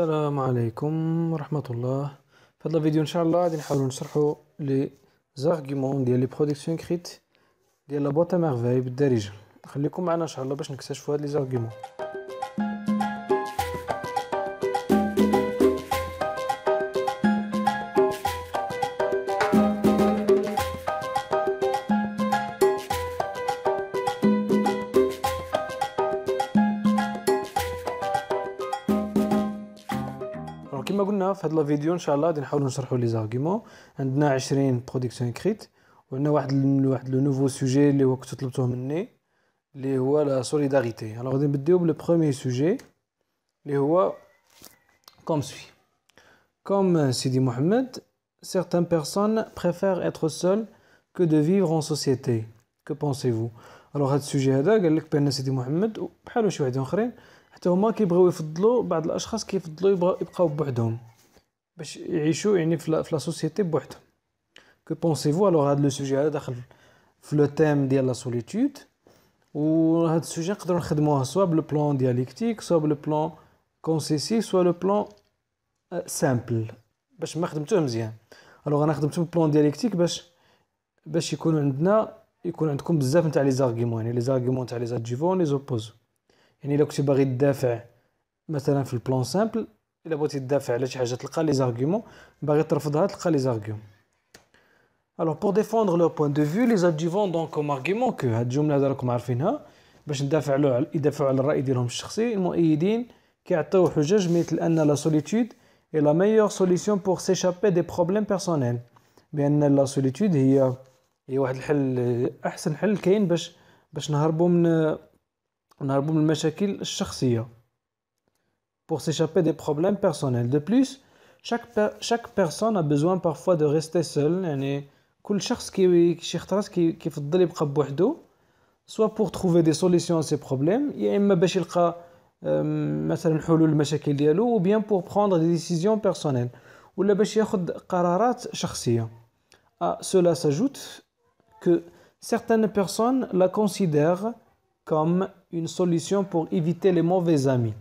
السلام عليكم ورحمة الله في هذا الفيديو إن شاء الله غادي نحاولو نشرحو لي زارغيومون ديال لي برودكسيون كريت ديال لا ا مارفاي بالدارجة خليكم معنا إن شاء الله باش نكتشفو هاد لي زارغيومون في هذا الفيديو ان شاء الله غادي نحاولوا نشرحوا لي زارغيومون عندنا 20 برودكسيون كريت وعندنا واحد واحد لو نوفو سوجي اللي هو كنت طلبتوه مني اللي هو لا سوليداريتي الوغ غادي نبداو بلو بروميي سوجي اللي هو كوم سوي كوم سيدي محمد certaines personnes préfèrent être seules que de vivre en société. Que pensez-vous Alors هذا السوجي هذا قال لك بان سيدي محمد بحالو شي واحد اخرين حتى هما كيبغيو يفضلوا بعض الاشخاص كيفضلوا يبقاو بوحدهم باش يعيشوا يعني في لا سوسيتي بوحدهم كو بونسيفو الوغ هذا لو سوجي هذا داخل في لو تيم ديال لا سوليتود وهذا السوجي نقدروا نخدموه سوا بلو بلان ديالكتيك سوا بلو بلان كونسيسي سوا لو بلان سامبل باش ما خدمتوه مزيان الوغ انا خدمته بلان ديالكتيك باش باش يكون عندنا يكون عندكم بزاف نتاع لي زارغيمون يعني لي زارغيمون تاع لي زادجيفون لي زوبوز يعني الا كنتي باغي تدافع مثلا في البلان سامبل الا بغيتي تدافع على شي حاجه تلقى لي زارغومون باغي ترفضها تلقى لي زارغومون الوغ بور ديفوندر لو بوين دو فيو لي زادجيفون دونك كوم ارغيمون كو هاد الجمله هذا راكم عارفينها باش ندافع له يدافعوا على الراي ديالهم الشخصي المؤيدين كيعطيو حجج مثل ان لا سوليتود اي لا ميور سوليسيون بور سيشابي دي بروبليم بيرسونيل بان لا سوليتود هي هي واحد الحل احسن حل كاين باش باش نهربوا من نهربوا من المشاكل الشخصيه Pour s'échapper des problèmes personnels. De plus, chaque chaque personne a besoin parfois de rester seule. Et soit pour trouver des solutions à ses problèmes, ya euh, ou bien pour prendre des décisions personnelles, ulabeshiyahud qararat À cela s'ajoute que certaines personnes la considèrent comme une solution pour éviter les mauvais amis.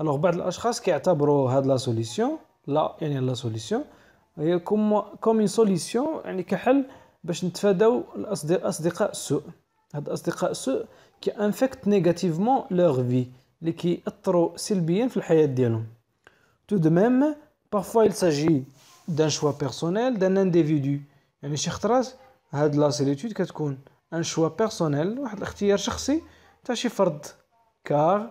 الوغ بعض الاشخاص كيعتبروا هاد لا سوليسيون لا يعني لا سوليسيون هي كوم كوم اون سوليسيون يعني كحل باش نتفاداو الاصدقاء السوء هاد الاصدقاء السوء كي انفكت نيجاتيفمون لوغ في اللي كيأثروا سلبيا في الحياه ديالهم تو دو ميم بارفوا il s'agit d'un choix personnel d'un individu يعني شي خطرات هاد لا سوليتود كتكون ان شوا بيرسونيل واحد الاختيار شخصي تاع شي فرد كار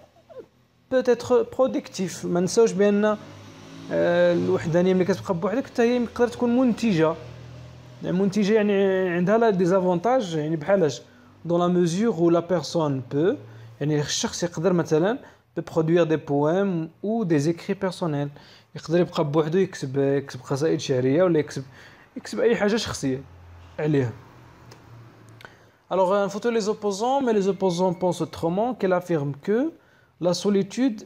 بوت اتر برودكتيف ما نساوش بان آه، الوحدانيه ملي كتبقى بوحدك حتى هي تقدر تكون منتجه يعني منتجه يعني عندها لا ديزافونتاج يعني بحالاش دون لا ميزور و لا بيرسون بو يعني الشخص يقدر مثلا برودوير دي بوام او دي زيكري بيرسونيل يقدر يبقى بوحدو يكتب يكتب قصائد شعريه ولا يكتب يكتب اي حاجه شخصيه عليه الوغ نفوتو لي زوبوزون مي mais les opposants pensent autrement, qu'elle affirme لا سوليتود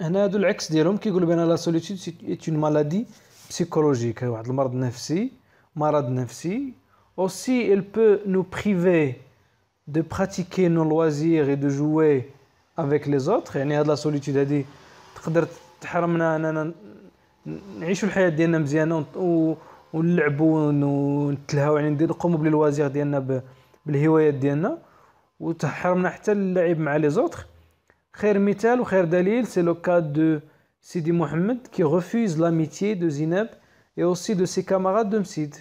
هنا هادو العكس ديالهم كيقولوا بان لا سوليتود سي اون مالادي بسيكولوجيك واحد المرض نفسي مرض نفسي aussi elle peut nous priver de pratiquer nos loisirs et de jouer avec les autres يعني هاد لا سوليتود هادي تقدر تحرمنا اننا نعيشوا الحياه ديالنا مزيانه ونلعبوا ونتلهاو يعني ندير نقوموا بالوازير ديالنا بالهوايات ديالنا وتحرمنا حتى اللعب مع لي زوتر ou c'est le cas de Sidi Mohamed qui refuse l'amitié de Zineb et aussi de ses camarades de Msid.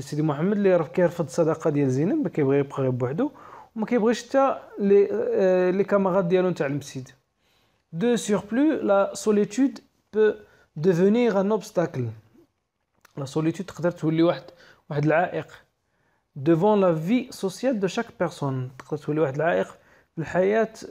Sidi Mohamed, il a refait la sadaqa de Zineb, qui a pris le bouhdo, mais qui a pris euh, les camarades de Msid. De surplus, la solitude peut devenir un obstacle. La solitude peut être un obstacle devant la vie sociale de chaque personne. Peut être un obstacle devant la vie sociale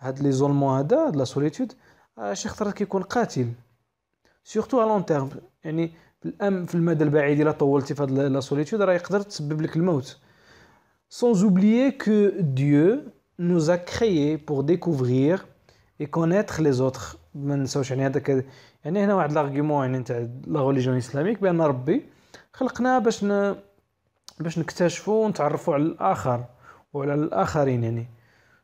هاد لي زولمون هذا لا سوليتود آه، شي خطرات كيكون قاتل سورتو ا لون تيرم يعني في الام في المدى البعيد الا طولتي في هاد لا سوليتود راه يقدر تسبب لك الموت sans oublier que Dieu nous a créés pour découvrir et connaître les autres ما نساوش يعني هذاك يعني هنا واحد لارغيومون يعني نتاع لا ريليجيون الاسلاميك بان ربي خلقنا باش ن... باش نكتشفوا ونتعرفوا على الاخر وعلى الاخرين يعني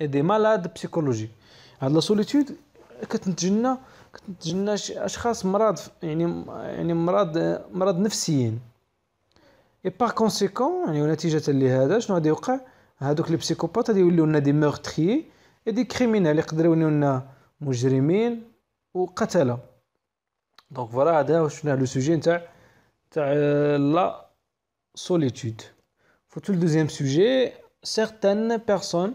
اي دي مالاد بسيكولوجي هاد لا سوليتود كتنتج لنا اشخاص مرض يعني يعني مرض مرض نفسيين اي باغ كونسيكون يعني نتيجه لهذا شنو غادي يوقع هادوك لي بسيكوبات غادي يوليو لنا دي مورتري اي دي كريمينال يقدروا يوليو لنا مجرمين وقتله دونك فوالا هذا واش لو سوجي نتاع تاع لا سوليتود فوتو لو دوزيام سوجي certaines بيرسون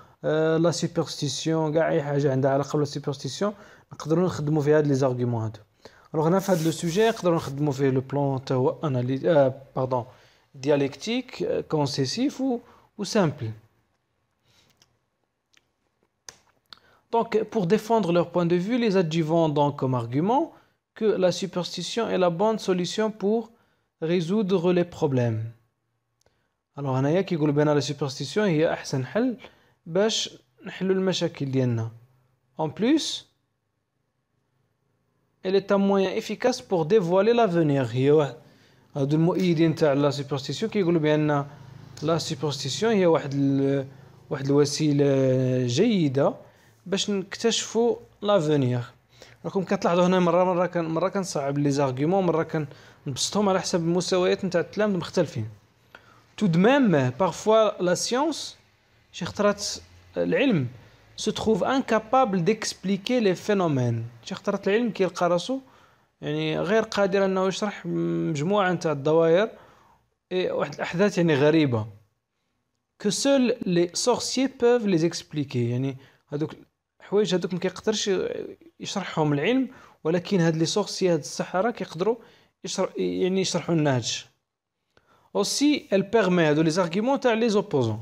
Euh, la superstition, كاع اي حاجه عندها علاقه بلا سوبرستيسيون نقدروا نخدموا في هاد لي زارغومون هادو الوغ هنا في هاد لو سوجي نقدروا نخدموا فيه لو بلون تا هو اناليز آه باردون ou كونسيسيف Donc, pour défendre leur point de vue, les adjuvants donc comme argument que la superstition est la bonne solution pour résoudre les problèmes. Alors, on a qui dit que la superstition est meilleure solution باش نحلو المشاكل ديالنا اون بليس elle est un moyen efficace pour dévoiler l'avenir هي واحد هادو المؤيدين تاع لا سوبرستيسيون كيقولوا بان لا سوبرستيسيون هي واحد ال... واحد الوسيله جيده باش نكتشفوا لافونيغ راكم كتلاحظوا هنا مره مره كان مره كنصعب لي زارغومون مره كنبسطهم على حسب المستويات نتاع التلاميذ مختلفين تو دمام بارفوا لا سيونس شي خطرات العلم سو تخوف ان كابابل ديكسبليكي لي فينومين شي خطرات العلم كيلقى راسو يعني غير قادر انه يشرح مجموعه نتاع الدوائر واحد الاحداث يعني غريبه كو سول لي سورسيي بوف لي اكسبليكي يعني هذوك الحوايج هذوك ما كيقدرش يشرحهم العلم ولكن هاد لي سورسيي هاد السحره كيقدروا يشرح يعني يشرحوا لنا هادشي ال بيرمي هادو لي زارغيمون تاع لي زوبوزون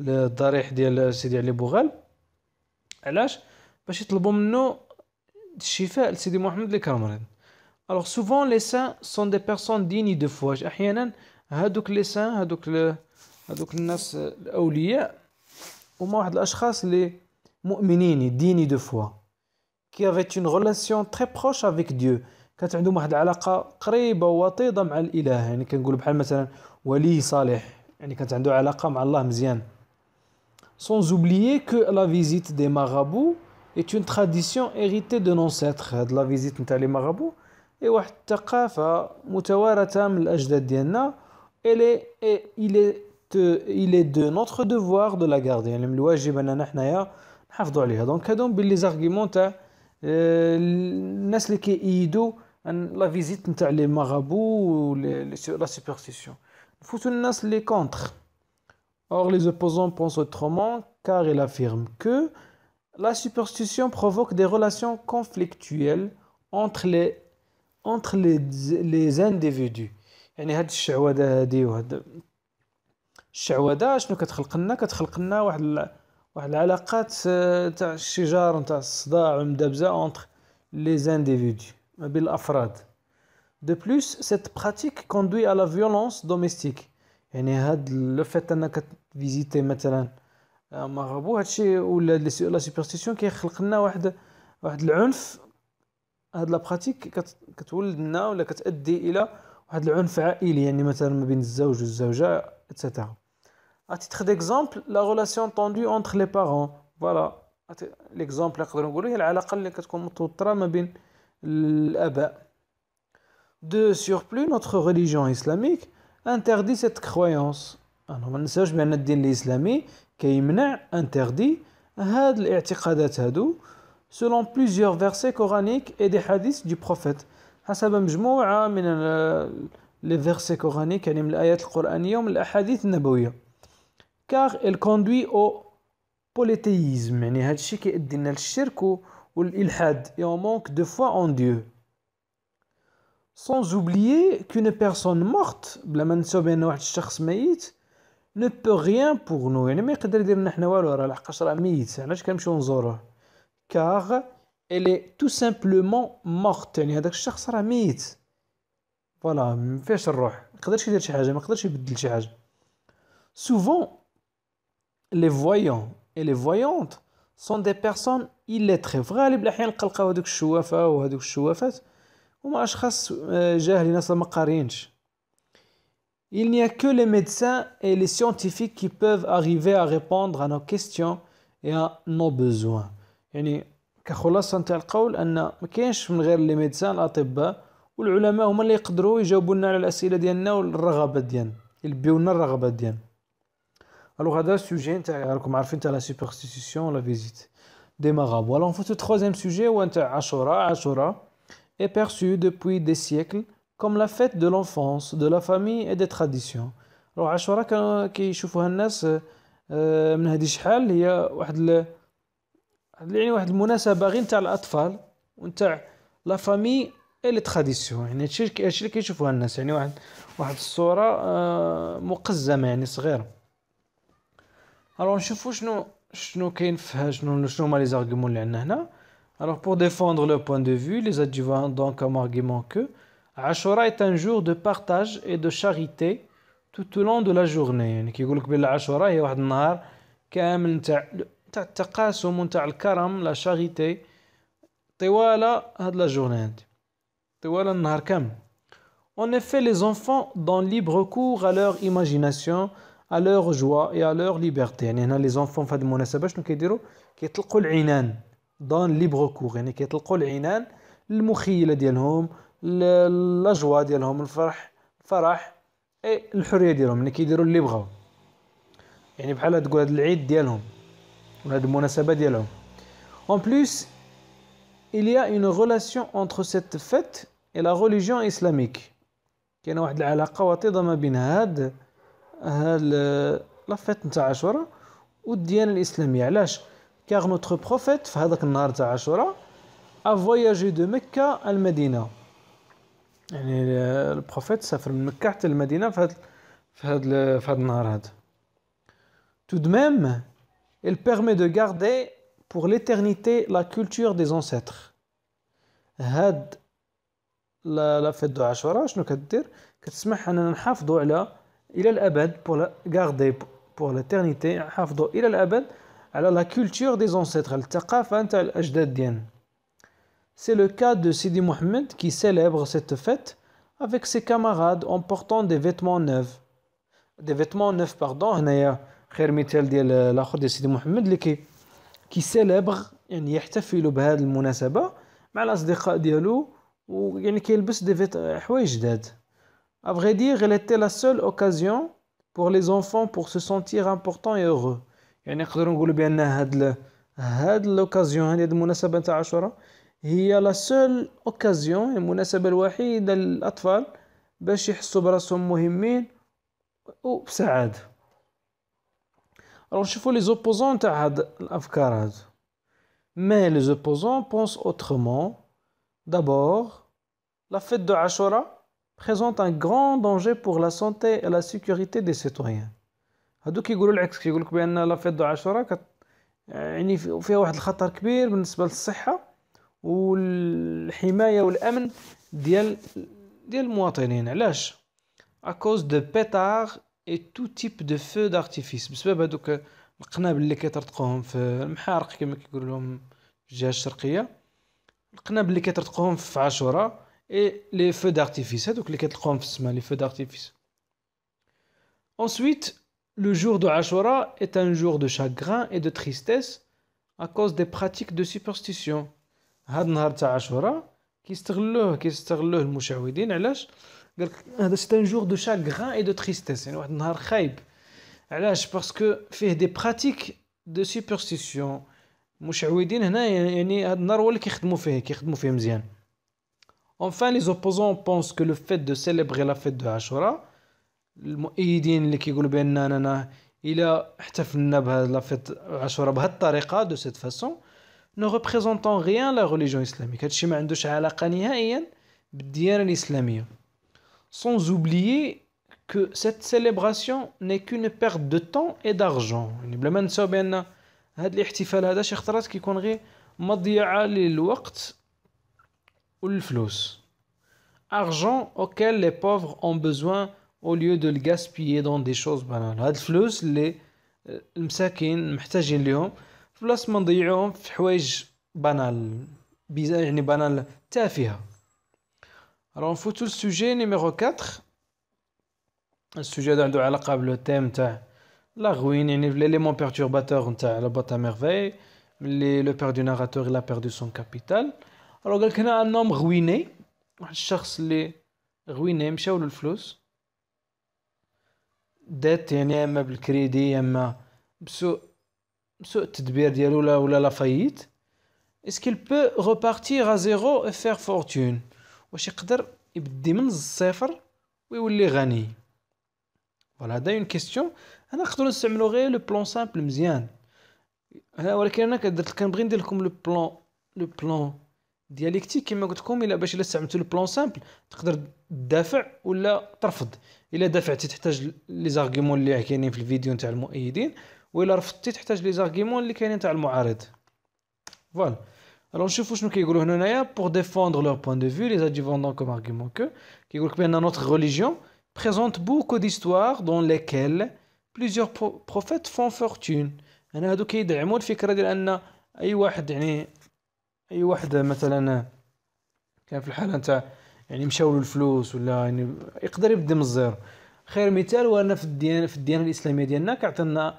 الضريح ديال سيدي علي بوغال علاش باش يطلبوا منه الشفاء لسيدي محمد اللي كان مريض الوغ سوفون لي سان سون دي بيرسون ديني دو فواج احيانا هادوك لي سان هادوك ل... هادوك الناس الاولياء هما واحد الاشخاص اللي مؤمنين ديني دو فوا كي افيت اون ريلاسيون تري بروش افيك ديو كانت عندهم واحد العلاقه قريبه ووطيده مع الاله يعني كنقول بحال مثلا ولي صالح يعني كانت عنده علاقه مع الله مزيان sans oublier que la visite des marabouts est une tradition héritée de nos ancêtres, de la visite des marabouts. Et est, il, est, euh, il est de notre devoir de la garder. Donc, les arguments hein, euh, hein, la visite des marabouts, la superstition. Il faut que les contre. Or, les opposants pensent autrement, car ils affirment que la superstition provoque des relations conflictuelles entre les, entre les, les individus. يعني هاد الشعوذة هادي وهاد الشعوذة شنو كتخلق لنا كتخلق لنا واحد واحد العلاقات تاع الشجار تاع الصداع والمدابزة entre les individus ما بين الافراد De plus, cette pratique conduit à la violence domestique. يعني هاد لو فات انك فيزيتي مثلا آه، مغرب هادشي ولا لا سوبرستيسيون كيخلق لنا واحد واحد العنف هاد لا براتيك كتولد لنا ولا كتادي الى واحد العنف عائلي يعني مثلا ما بين الزوج والزوجه اتسيتيرا ا تيتر ديكزامبل لا ريلاسيون طوندو اونتر لي بارون فوالا ليكزامبل نقدر نقدروا نقولوا هي العلاقه اللي كتكون متوتره ما بين الاباء دو بلو نوتر ريليجيون اسلاميك انتردي سيت كرويونس انا ما ننساوش بان الدين الاسلامي كيمنع انتردي هاد الاعتقادات هادو سولون بليزيور فيرسي كورانيك اي دي حديث دي بروفيت حسب مجموعه من لي فيرسي كورانيك يعني من الايات القرانيه ومن الاحاديث النبويه كار ال كوندوي او بوليتيزم يعني هادشي كيؤدي لنا للشرك والالحاد اي اون مونك دو فوا اون ديو sans oublier qu'une personne morte, blamant sur bien un autre personne نو بو غيان بوغ نو يعني ما يقدر يدير لنا حنا والو راه لحقاش راه ميت علاش كنمشيو نزوروه كاغ الي تو سامبلومون مورت يعني هذاك الشخص راه ميت فوالا ما فيهاش الروح ما يقدرش يدير شي حاجه ما يقدرش يبدل شي حاجه سوفون لي فويون اي لي فويونت سون دي بيرسون illettrées في غالب الاحيان نلقاو هذوك الشوافه وهذوك الشوافات هما اشخاص جاهلين اصلا ما قارينش Il n'y a que les médecins et les scientifiques qui peuvent arriver à répondre à nos questions et à nos besoins. Et nous, car cela, c'est à dire qu'on a, mais qu'est-ce que les médecins, la tibba ou les éleves, ils ont pu répondre à nos questions et à nos besoins. Alors, à ce sujet, alors comme on a fait sur la superstition, la visite des marabouts. En fait, ce troisième sujet ou on a achora, achora est perçu depuis des siècles comme la fête de l'enfance, de la famille et des traditions. Alors, عاشوراء كيشوفوها الناس من هذه الشحال هي واحد واحد المناسبه غير نتاع الاطفال ونتاع لا فامي اي لي يعني اللي كيشوفوها الناس يعني واحد واحد الصوره مقزمه يعني شنو شنو كاين فيها شنو هما لي اللي عندنا هنا Achoura est un jour de partage et de charité tout au long de la journée. Il dit que l'Achoura est un jour entier de partage, de générosité, de charité tout au long de la journée. Tout au long de la journée comme on les enfants dans libre cours à leur imagination, à leur joie et à leur liberté. Donc les enfants en cette occasion, qu'est-ce qu'ils font Ils donnent libre cours, ils donnent libre cours à l'imagination d'eux. الاجواء ديالهم الفرح الفرح اي الحريه ديالهم اللي كيديروا اللي بغاو يعني بحال تقول هذا العيد ديالهم ولا هذه المناسبه ديالهم اون بليس il y a une relation entre cette fête et la religion islamique كاينه واحد العلاقه وطيده ما بين هاد هاد لا فيت نتاع عاشوراء والديانه الاسلاميه علاش كاغ نوتر بروفيت في هذاك النهار تاع عاشوراء ا فواياجي دو مكه المدينه يعني البروفيت سافر من مكة حتى المدينة في هذا في هذا في هذا النهار هذا تو de même, il permet de garder pour l'éternité la culture des ancêtres. هاد لا لا في دو عاشوراء شنو كدير كتسمح اننا نحافظوا على الى الابد بور غاردي بور ليترنيتي نحافظوا الى الابد على لا كولتور دي زونسيتر الثقافه نتاع الاجداد ديالنا C'est le cas de Sidi Mohamed qui célèbre cette fête avec ses camarades en portant des vêtements neufs. Des vêtements neufs, pardon, هنايا y مثال ديال ديال سيدي محمد à vrai dire elle était la seule occasion pour les enfants pour se sentir important et heureux يعني هي لا سول اوكازيون يعني المناسبة الوحيدة للأطفال باش يحسوا براسهم مهمين وبسعادة الوغ نشوفو لي زوبوزون تاع هاد الأفكار هاد مي لي زوبوزون بونس اوترومون دابور لا فête de Ashura présente un grand danger pour la santé et la sécurité des citoyens هادو كيقولوا العكس كيقول بان لا فيت دو Ashura يعني فيها واحد الخطر كبير بالنسبة للصحة والحمايه والامن ديال ديال المواطنين علاش اكوز دو بيتار اي تو تيب دو فو دارتيفيس بسبب هذوك القنابل اللي كيطرطقوهم في المحارق كما كيقولوا لهم في الجهه الشرقيه القنابل اللي كيطرطقوهم في عاشوراء اي لي فو دارتيفيس هذوك اللي كتلقاهم في السماء لي فو دارتيفيس ensuite le jour de Ashura est un jour de chagrin et de tristesse à cause des pratiques de superstition هذا النهار تاع عاشوراء كيستغلوه كيستغلوه المشعوذين علاش قال هذا سي ان جور دو شاغران اي دو تريستيس يعني واحد النهار خايب علاش باسكو فيه دي براتيك دو سوبرستيسيون المشعوذين هنا يعني هذا النهار هو اللي كيخدموا فيه كيخدموا فيه مزيان Enfin, les opposants pensent que le fait de célébrer la fête de Ashura, المؤيدين اللي كيقولوا باننا الا احتفلنا بهذا لا فيت عاشوراء بهذه الطريقه دو سيت فاسون ne représentant rien la religion islamique. Hachim ma عندوش علاقة نهائيا بالديانة الإسلامية. Sans oublier que cette célébration n'est qu'une perte de temps et d'argent. يعني بلا ما ننساو بأن هذا الاحتفال هذا شي خطرات كيكون غير للوقت والفلوس. Argent auquel les pauvres ont besoin au lieu de le gaspiller dans des choses banales. هاد li اللي المساكين محتاجين ليهم placement d'yeux en face banal, bizarre et banal, tafia. Alors on fait le sujet numéro quatre, le sujet d'un dialogue. Avant le thème, la ruine, l'élément perturbateur, boîte à merveille, le père du narrateur il a perdu son capital. Alors quelqu'un un homme ruiné, un les ruinés, cherche le floue, dette, signe même le crédit, سوء التدبير ديالو ولا ولا لا فايت اسكيل بو غوبارتيغ ا زيرو فير فورتون واش يقدر يبدي من الصفر ويولي غني فوالا هذا اون كيستيون انا نقدروا نستعملوا غير لو بلون سامبل مزيان انا ولكن انا كدرت كنبغي ندير لكم لو بلون لو بلون ديالكتيك كما قلت لكم الا باش الا استعملتوا لو بلون سامبل تقدر تدافع ولا ترفض الا دافعتي تحتاج لي زارغيومون اللي كاينين في الفيديو نتاع المؤيدين وإلا رفضتي تحتاج لي زارغيمون اللي كاينين تاع المعارض فوالا الوغ نشوفوا شنو كيقولوا هنايا pour ديفوندر leur point de لي les adjuvants كوم ارغيمون كو كيقول لك بان نوتر religion بريزونت بوكو d'histoires دون ليكيل بليزيور بروفيت فون فورتون انا هادو كيدعموا الفكره ديال ان اي واحد يعني اي واحد مثلا كان في الحاله نتاع يعني مشاو له الفلوس ولا يعني يقدر يبدا من الزيرو خير مثال وانا في الديانه في الديانه الاسلاميه ديالنا كيعطينا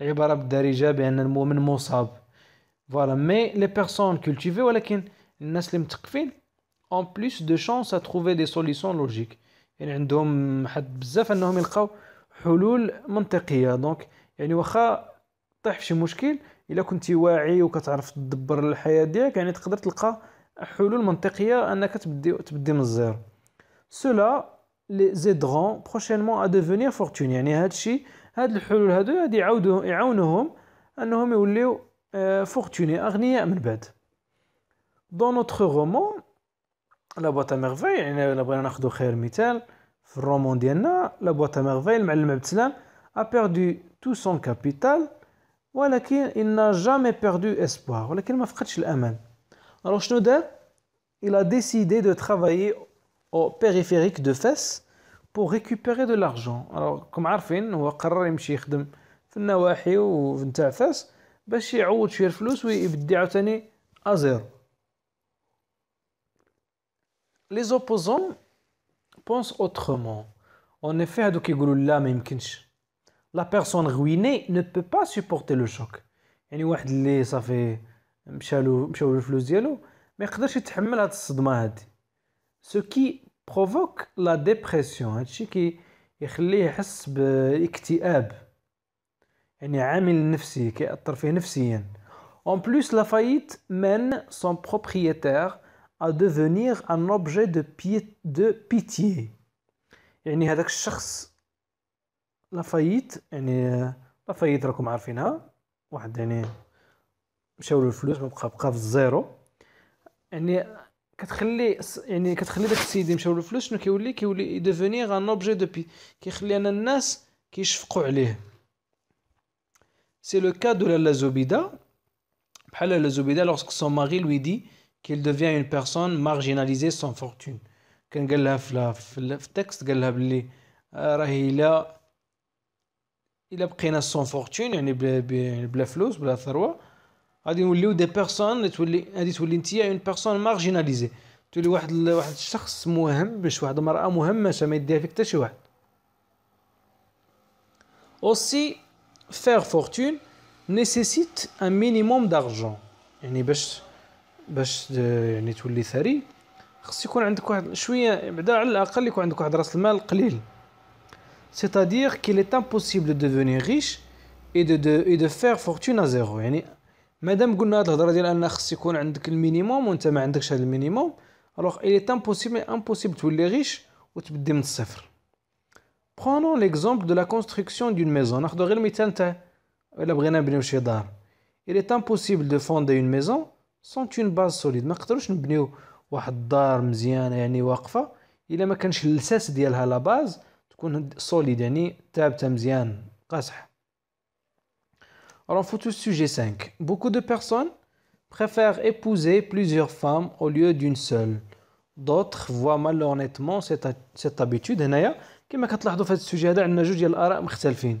عباره بالدارجه بان المؤمن مصاب فوالا مي لي بيرسون كولتيفي ولكن الناس اللي مثقفين اون بليس دو شونس ا تروفي دي سوليسيون لوجيك يعني عندهم حد بزاف انهم يلقاو حلول منطقيه دونك يعني واخا طيح في شي مشكل الا كنتي واعي وكتعرف تدبر الحياه ديالك يعني تقدر تلقى حلول منطقيه انك تبدي تبدي من الزيرو سولا لي زيدغون بروشينمون ا devenir فورتون يعني هادشي الشيء Il Dans notre roman, La Boîte à Merveille, il La Boîte à Merveille, a perdu tout son capital, mais il n'a jamais perdu espoir. il n'a perdu Alors, il a décidé de travailler au périphérique de Fès بو ريكوبيري دو لارجون راكم عارفين هو قرر يمشي يخدم في النواحي وفي نتاع فاس باش يعوض شويه الفلوس ويبدي عاوتاني ازيرو لي زوبوزون بونس اوترومون اون افي هادو كيقولوا لا ما يمكنش لا بيرسون غويني نو بو با سوبورتي لو شوك يعني واحد اللي صافي مشالو مشاو الفلوس ديالو ما يقدرش يتحمل هاد الصدمه هادي سو كي بروفوك لا ديبرسيون هادشي كي يخليه يحس باكتئاب يعني عامل نفسي كيأثر فيه نفسيا بلوس لا فايت من سون بروبريتير ا à ان اوبجي دو بي دو بيتي يعني هذاك الشخص لا فايت يعني لا فايت راكم عارفينها واحد يعني مشاو له الفلوس بقى بقى في الزيرو يعني كتخلي يعني كتخلي داك السيد يمشاو له الفلوس شنو كيولي كيولي ديفونيغ ان اوبجي دو بي كيخلي ان الناس كيشفقوا عليه سي لو كا دو لالا زبيده بحال لالا زبيده لوغسك سون ماري لوي دي كيل دوفيان اون بيرسون مارجيناليزي سون فورتون كان قال لها في التكست قال لها بلي آه، راهي الا الا بقينا سون فورتون يعني بلا, يعني بلا فلوس بلا ثروه غادي نوليو دي بيرسون تولي غادي تولي انت اون بيرسون مارجيناليزي تولي واحد واحد الشخص مهم باش واحد المراه مهمشه ما يديها فيك حتى شي واحد اوسي فير فورتون نيسيسيت ان مينيموم دارجون يعني باش باش يعني تولي ثري خص يكون عندك واحد شويه بعدا على الاقل يكون عندك واحد راس المال قليل c'est-à-dire qu'il est impossible de devenir riche et de, de, et de faire fortune à zéro يعني مادام قلنا هاد الهضره ديال ان خص يكون عندك المينيموم وانت ما عندكش هاد المينيموم الوغ لي امبوسيبل امبوسيبل تولي غيش وتبدي من الصفر برونون ليكزومبل دو لا كونستركسيون دون ميزون ناخذ غير مثال تاع الا بغينا نبنيو شي دار il est دو de fonder une سون sans اون باز سوليد ما نقدروش نبنيو واحد الدار مزيانه يعني واقفه الا ما كانش الاساس ديالها لا باز تكون سوليد يعني ثابته مزيان قاصح Alors, faut sujet 5. Beaucoup de personnes préfèrent épouser plusieurs femmes au lieu d'une seule. D'autres voient malhonnêtement cette, habitude. Et ce sujet un est de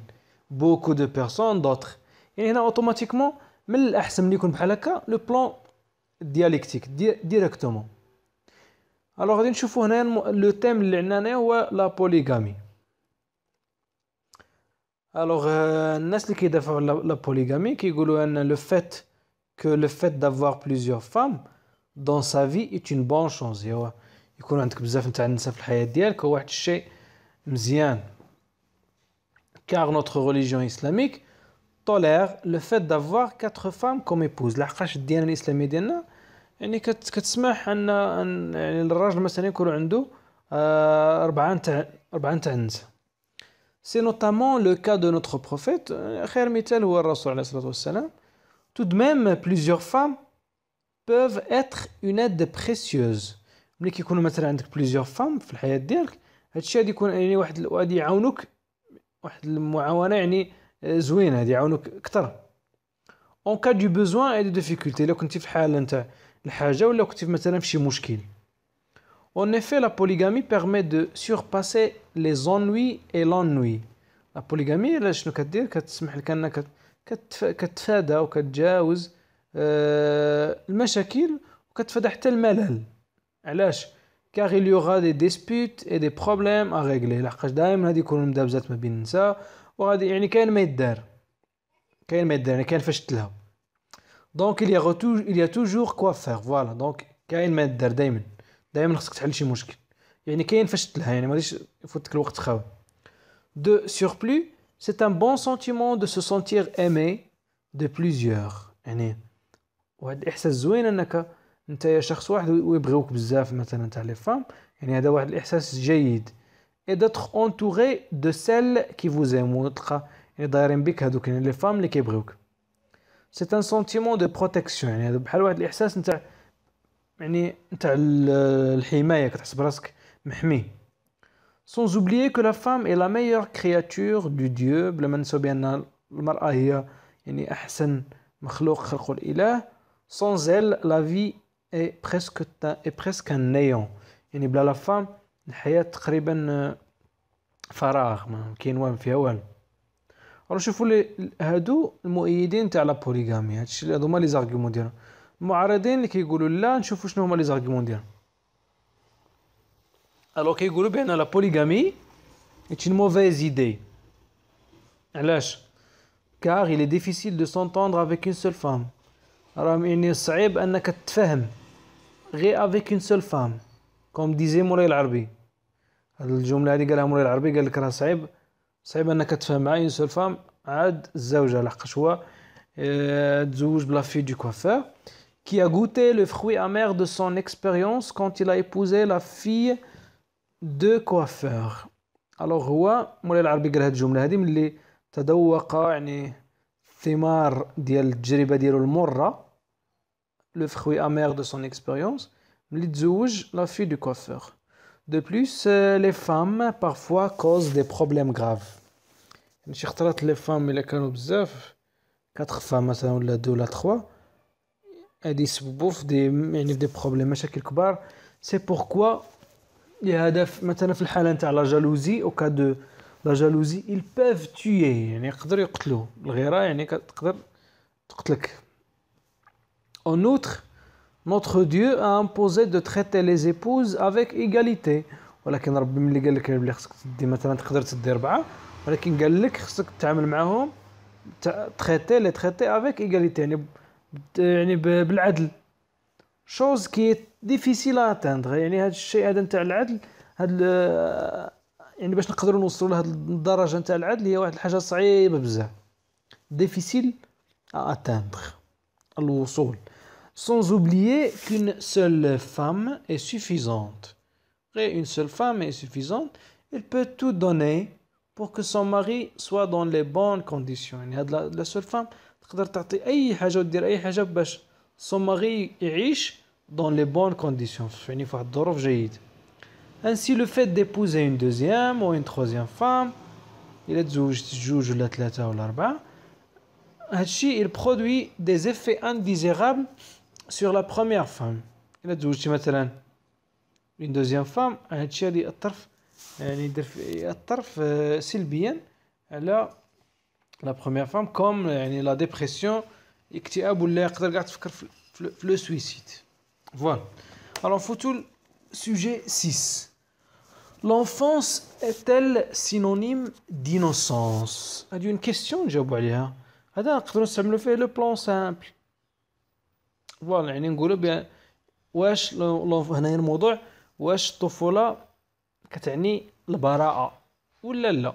Beaucoup de personnes, d'autres. Et a automatiquement, le plan dialectique, directement. Alors, nous voir le thème la polygamie. Alors, qui la, la polygamie, qui disent le fait que le fait d'avoir plusieurs femmes dans sa vie est une bonne chose. a de Car notre religion islamique tolère le fait d'avoir quatre femmes comme épouses. La c'est notamment le cas de notre prophète, tout de même, plusieurs femmes peuvent être une aide précieuse. ملي femmes مثلا عندك euh, du femmes في الحياه ديالك en effet, la polygamie permet de surpasser les ennuis et l'ennui. La polygamie, là, je veux dire, quand tu les problèmes euh, il y aura des disputes et des problèmes à régler Donc, il y يكونوا toujours ما بين النساء يعني كاين il y a toujours quoi faire voilà donc دائما خصك تحل شي مشكل يعني كاين فاش تلها يعني ما غاديش يفوتك الوقت خاوي دو سوربلو سي ان بون سونتيمون دو سو سونتير ايمي دو بليزيور يعني واحد الاحساس زوين انك انت يا شخص واحد ويبغيوك بزاف مثلا تاع لي فام يعني هذا واحد الاحساس جيد اي داتر اونتوري دو سيل كي فوز ايمو تلقى يعني دايرين بك هذوك يعني لي فام اللي كيبغيوك سي ان سونتيمون دو بروتيكسيون يعني هذا بحال واحد الاحساس نتاع يعني نتاع الحمايه كتحس براسك محمي سون زوبليي كو لا فام اي لا ميور كرياتور دو ديو بلا ما نساو بان المراه هي يعني احسن مخلوق خلق الاله زيل لا في اي بريسك تا اي بريسك ان نيون يعني بلا لا فام الحياه تقريبا آه، فراغ ما كاين والو فيها والو راه شوفوا هادو المؤيدين تاع لا بوليغامي هادشي هادو هما لي زارغيومون ديالهم معارضين اللي كيقولوا لا نشوفوا شنو هما لي زارغيومون ديالهم الو كيقولوا بان لا بوليغامي اتش موفيز ايدي علاش كار اي لي ديفيسيل دو سونتوندر افيك اون سول فام راهم يعني صعيب انك تفهم غير افيك اون سول فام كوم ديزي موري العربي هاد الجمله هادي قالها موري العربي قال لك راه صعيب صعيب انك تفهم مع اون سول فام عاد الزوجه لحقاش هو آه، تزوج بلا في دو كوافير Qui a goûté le fruit amer de son expérience quand il a épousé la fille de coiffeur. Alors, il y a un peu de la jambe. Il y a un peu de la jambe. Il y a un peu Le fruit amer de son expérience. Il a un la fille du coiffeur. De plus, euh, les femmes parfois causent des problèmes graves. Je vais vous montrer les femmes que vous avez observées 4 femmes, la 3. هادي يسببوا في دي يعني في دي بروبليم مشاكل كبار سي بوركوا هذا مثلا في الحاله نتاع لا جالوزي او كا دو لا جالوزي il peuvent tuer يعني يقدر يقتلو الغيره يعني تقدر تقتلك en outre notre Dieu a imposé de traiter les épouses avec égalité ولكن ربي ملي قال لك بلي خصك تدي مثلا تقدر تدي ربعه ولكن قال لك خصك تتعامل معاهم تريتي لي تريتي افيك ايغاليتي يعني يعني بالعدل شوز كي ديفيسيل اتندغ يعني هذا الشيء هذا نتاع العدل هاد يعني باش نقدروا نوصلوا لهاد الدرجه نتاع العدل هي واحد الحاجه صعيبه بزاف ديفيسيل اتندغ الوصول سون اوبليي كون سول فام اي سوفيزونت غير اون سول فام اي سوفيزونت il peut tout donner pour que son mari soit dans les bonnes conditions يعني هاد لا سول فام تقدر تعطي اي حاجه ودير اي حاجه باش سوماغي يعيش دون لي بون كونديسيون يعني في واحد الظروف جيد انسي لو فات ديبوزي اون دوزيام و اون تروزيام فام الا تزوجت جوج ولا ثلاثه ولا اربعه هادشي il produit des effets indésirables sur la première femme الا تزوجتي مثلا اون دوزيام فام هادشي غادي ياثر يعني يدير ياثر سلبيا على la première femme, comme la dépression, le suicide. Voilà. Alors, faut tout sujet 6. L'enfance est-elle synonyme d'innocence A y une question, j'ai ça hein. fait le plan simple. Voilà, on dit bien, واش هنا الموضوع واش الطفوله كتعني ولا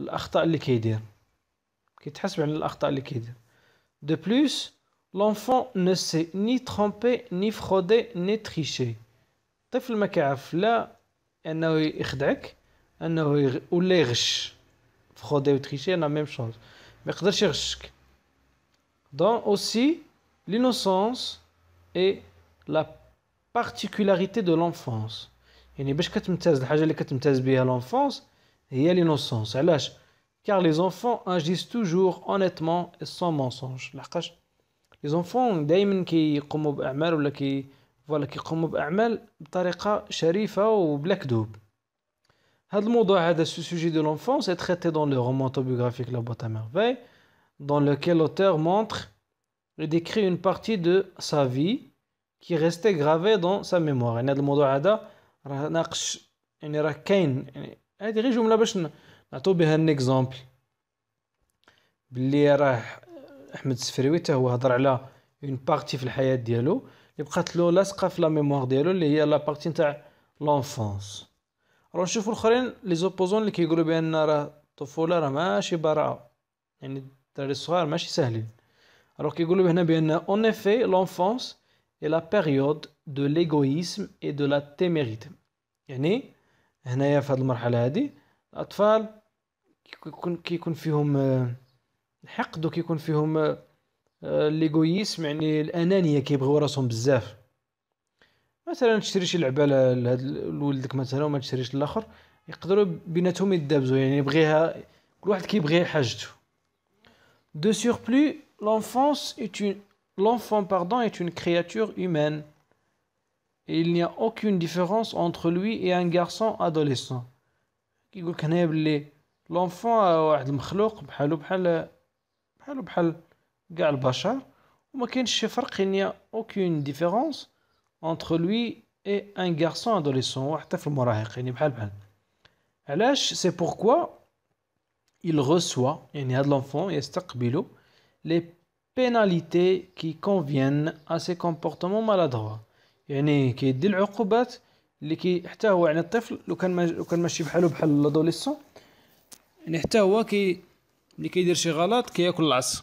الاخطاء اللي de plus l'enfant ne sait ni دو ni لونفون ni سي ني ترومبي ني فرودي ني تريشي الطفل ما كيعرف لا انه يخدعك انه يغ... ولا يغش فرودي وتريشي donc aussi l'innocence et la particularité de l'enfance يعني que tu à l'enfance et a l'innocence lâche, car les enfants agissent toujours honnêtement et sans mensonge les enfants دائما qui qui voilà كي ou qui de manière شريفه ou كذوب هذا الموضوع هذا ce sujet de l'enfance est traité dans le roman autobiographique La Boîte à merveilles dans lequel l'auteur montre et décrit une partie de sa vie qui restait gravée dans sa mémoire Et الموضوع هذه غير جمله باش نعطيو بها ان اكزومبل بلي راه احمد السفريوي حتى هو هضر على اون بارتي في الحياه ديالو اللي بقات له لاصقه في لا ميموار ديالو اللي هي لا بارتي نتاع لونفونس راه نشوفو الاخرين لي زوبوزون اللي كيقولوا بان راه الطفوله راه ماشي براءه يعني الدراري الصغار ماشي ساهلين راه كيقولوا هنا بان اون افي لونفونس اي لا بيريود دو ليغويزم اي دو لا تيميريت يعني هنايا في هذه المرحله هذه الاطفال كيكون كيكون فيهم آه، الحقد وكيكون فيهم آه، آه، ليغويسم يعني الانانيه كيبغيو راسهم بزاف مثلا تشري شي لعبه لهذا لولدك مثلا وما تشريش الاخر يقدروا بيناتهم يدابزو يعني يبغيها كل واحد كيبغي حاجته دو سور بلو لونفونس ايت اون لونفون باردون ايت اون كرياتور humaine et il n'y a aucune différence entre lui et un garçon adolescent L'enfant a le il n'y a aucune différence entre lui et un garçon adolescent C'est pourquoi il reçoit, il y a de l'enfant, il reçoit يعني les pénalités qui conviennent à ses comportements maladroits يعني كيدي العقوبات اللي كي حتى هو يعني الطفل لو كان لو كان ماشي بحالو بحال لادوليسون يعني حتى هو كي ملي كيدير شي غلط كياكل العصا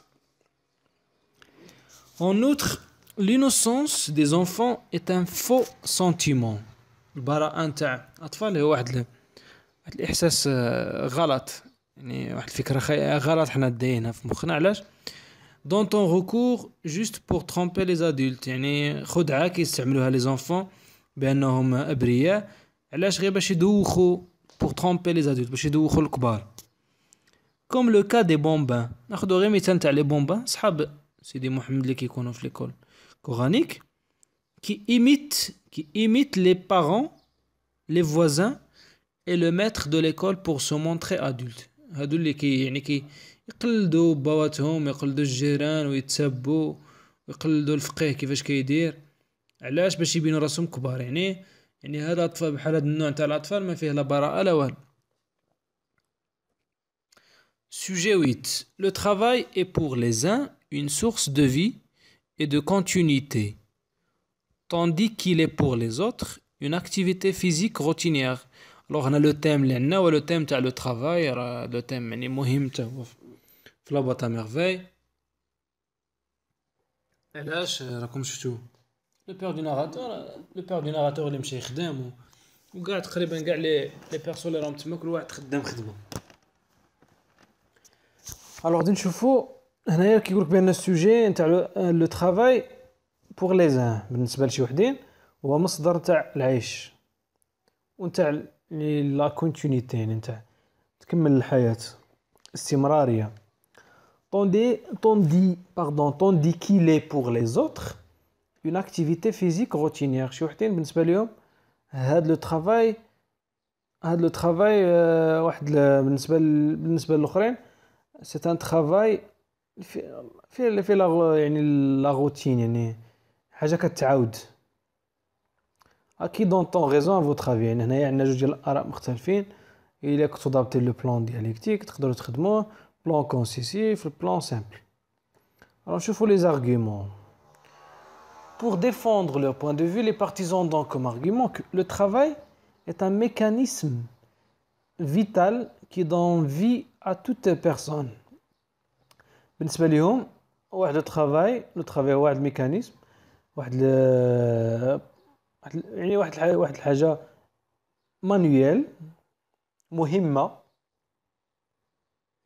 اون اوتر لينوسونس دي زونفون est ان فو سونتيمون البراءة نتاع الأطفال هو واحد واحد الإحساس غلط يعني واحد الفكرة غلط حنا داينها في مخنا علاش؟ dont on recours juste pour tromper les adultes يعني خدعة كيستعملوها لي زونفون بانهم ابرياء علاش غير باش يدوخوا pour tromper les adultes باش يدوخوا الكبار Comme le cas des بومبان ناخذ غير مثال تاع لي بومبان صحاب سيدي محمد اللي كيكونوا في ليكول كورانيك qui imite, qui imite les parents, les voisins et le maître de l'école pour se montrer adulte. يعني كي يقلدوا بواتهم يقلدوا الجيران ويتسبوا ويقلدوا الفقيه كيفاش كيدير علاش باش يبينوا راسهم كبار يعني يعني هذا اطفال بحال هذا النوع تاع الاطفال ما فيه لا براءه لا والو Sujet 8. Le travail est pour les uns une source de vie et de continuité, tandis qu'il est pour les autres une activité physique routinière. Alors on a le thème l'anna ou le thème le travail, le thème est في لا بواط ميرفاي علاش راكم شفتو لو بير دو ناراتور لو بير دو ناراتور اللي مشى يخدم وكاع تقريبا كاع لي لي بيرسون اللي راهم تما كل واحد خدام خدمه الوغ غادي نشوفو هنايا كيقول لك بان السوجي نتاع لو ترافاي بوغ لي زان بالنسبه لشي وحدين هو مصدر تاع العيش ونتاع لا كونتينيتي يعني نتاع تكمل الحياه استمراريه tandis, tandis, pardon, tandis qu'il est pour les autres une activité physique routinière. شوحتين بالنسبة لهم هذا لو ترافاي هذا لو ترافاي واحد بالنسبة بالنسبة للآخرين سي ان ترافاي في في لا يعني لا روتين يعني حاجة كتعاود اكيد دون طون ريزون فوتر افي يعني هنايا عندنا جوج ديال الاراء مختلفين الا كنتو ضابطين لو بلان ديالكتيك تقدروا تخدموه plan concessif, plan simple. Alors, je fais les arguments. Pour défendre leur point de vue, les partisans donnent comme argument que le travail est un mécanisme vital qui donne vie à toute personne. personnes. لهم واحد الترافاي لو le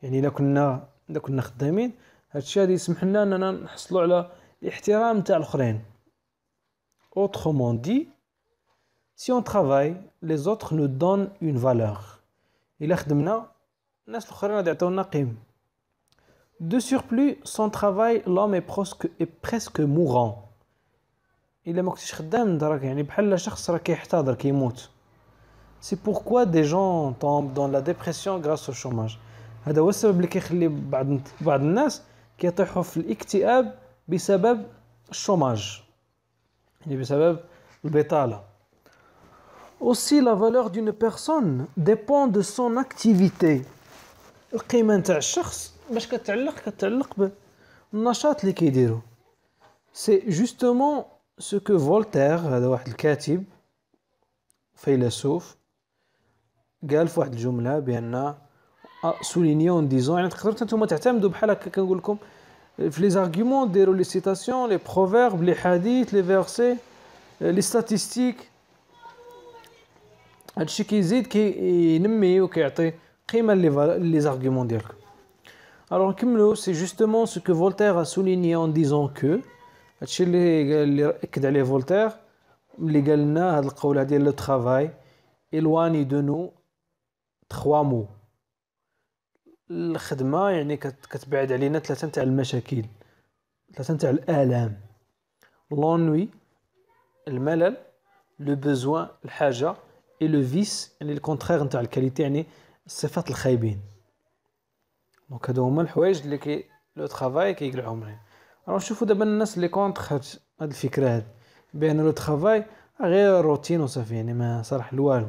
autrement dit si on travaille les autres nous donnent une valeur il est de que de surplus sans travail l'homme est presque est presque mourant il c'est pourquoi des gens tombent dans la dépression grâce au chômage هذا هو السبب اللي كيخلي بعض بعض الناس كيطيحوا في الاكتئاب بسبب الشوماج يعني بسبب البطاله Aussi, la valeur d'une personne dépend de son activité. القيمه نتاع الشخص باش كتعلق كتعلق بالنشاط اللي كيديرو سي جوستومون سو كو فولتير هذا واحد الكاتب فيلسوف قال في واحد الجمله بان a souligné en disant les arguments les citations, les proverbes les hadiths, les versets euh, les statistiques les arguments alors c'est justement ce que Voltaire a souligné en disant que Voltaire a dit le travail éloigne de nous trois mots الخدمه يعني كتبعد علينا ثلاثه نتاع المشاكل ثلاثه نتاع الالام لونوي الملل لو بوزوان الحاجه اي لو فيس يعني الكونترير نتاع الكاليتي يعني الصفات الخايبين دونك هادو هما الحوايج اللي كي لو ترافاي كيقلعهم لنا راه نشوفوا دابا الناس اللي كونتر هاد الفكره هاد بان لو ترافاي غير روتين وصافي يعني ما صالح لوالو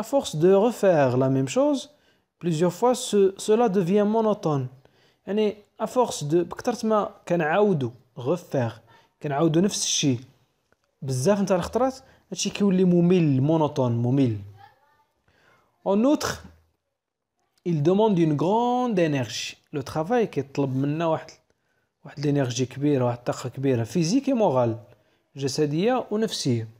à force de refaire la même chose plusieurs fois, ce, cela devient monotone. يعني à force de بكثرة ما كنعاودو غفير كنعاودو نفس الشيء بزاف نتاع الخطرات هادشي كيولي ممل مونوتون ممل en outre il demande une grande énergie le travail كيطلب منا واحد واحد l'énergie كبيرة واحد الطاقة كبيره physique ومورال جسديه ونفسيه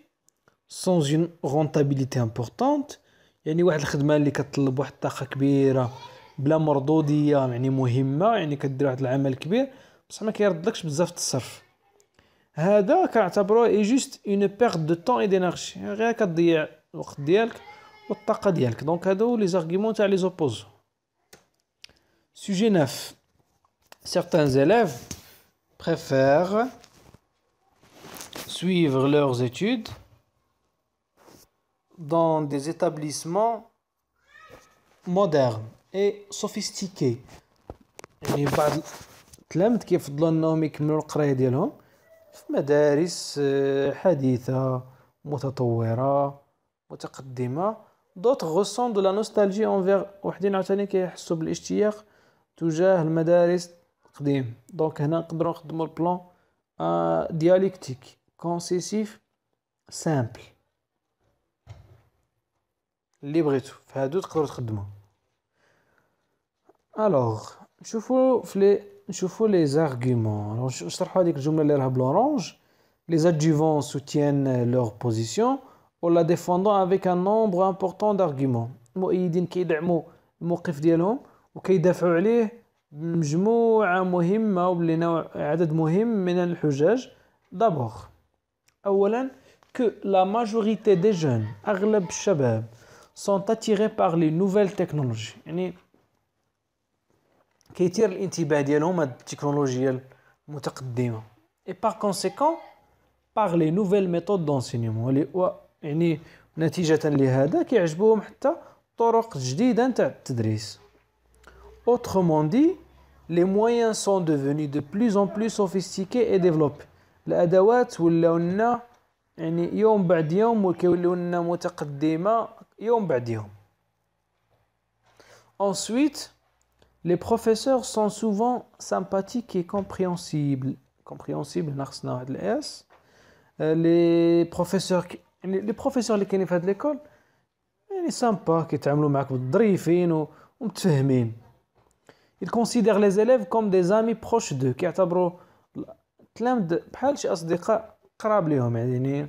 sans une rentabilité importante يعني واحد الخدمه اللي كتطلب واحد الطاقه كبيره بلا مردوديه يعني مهمه يعني كدير واحد العمل كبير بصح ما كيردلكش بزاف التصرف هذا كنعتبروه اي جوست اون دو طون اي غير كتضيع الوقت ديالك والطاقه ديالك دونك هادو لي زارغيمون تاع لي 9 certains élèves préfèrent suivre leurs études dans des établissements modernes اي سوفيستيكي يعني بعض التلامذ كيفضلوا انهم يكملوا القرايه ديالهم في مدارس آه، حديثه متطوره متقدمه دوت غوسون دو لا نوستالجي فيغ وحدين عاوتاني كيحسوا بالاشتياق تجاه المدارس القديم دونك هنا نقدروا نخدموا البلان ديالكتيك كونسيسيف سامبل اللي بغيتو فهادو تقدروا تخدموا الوغ نشوفوا في لي نشوفوا لي زارغومون نشرحوا هذيك الجمله اللي راها بلورانج لي ادجيفون سوتيان لور بوزيسيون و لا ديفوندون افيك ان نومبر امبورطون دارغومون المؤيدين كيدعموا الموقف ديالهم وكيدافعوا عليه مجموعة مهمة نوع عدد مهم من الحجاج دابور أولا كو لا ماجوريتي دي جون أغلب الشباب sont attirés par les nouvelles technologies qui tirent الانتباه ديالهم la technologie المتقدمه et par conséquent par les nouvelles méthodes d'enseignement يعني نتيجه لهذا كيعجبوهم حتى طرق جديده نتاع التدريس autrement dit les moyens sont devenus de plus en plus sophistiqués et développés الادوات ولاو لنا يعني يوم بعد يوم وكيوليو لنا متقدمه يوم بعد يوم. Ensuite, les professeurs sont souvent sympathiques et compréhensibles. Compréhensibles, euh, les professeurs les professeurs اللي كاينين في هذه l'école يعني سامبا كيتعاملوا معك بالظريفين ومتفاهمين. Ils considèrent les élèves comme des amis proches d'eux كيعتبروا التلامذ بحال شي اصدقاء قراب ليهم يعني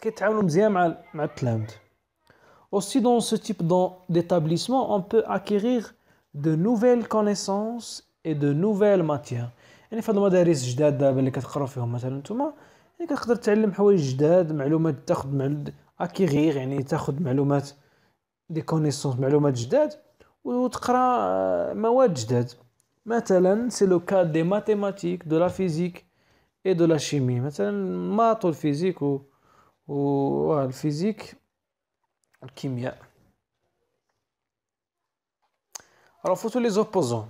كيتعاملوا مزيان مع مع التلامذ aussi dans ce type d'établissement, on peut acquérir de nouvelles connaissances et de nouvelles matières. يعني في هاد المدارس جداد دابا اللي كتقراو فيهم مثلا نتوما يعني كتقدر تعلم حوايج جداد معلومات تاخد مع اكيغيغ يعني تاخد معلومات دي كونيسونس معلومات جداد وتقرا مواد جداد مثلا دي ماتيماتيك دو لا فيزيك اي دو لا الكيمياء Alors, faut-il les opposants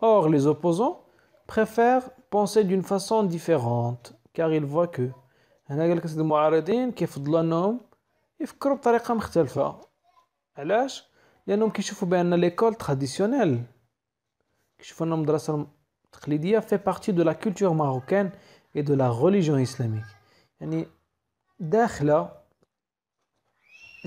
Or, les opposants préfèrent penser d'une façon différente, car ils voient que un agal qui se démarre qui fait de l'anom, il fait croire par exemple que Alors, il y a un homme qui chauffe bien l'école traditionnelle, qui chauffe un homme de la salle partie de la culture marocaine et de la religion islamique. Il y a une d'achat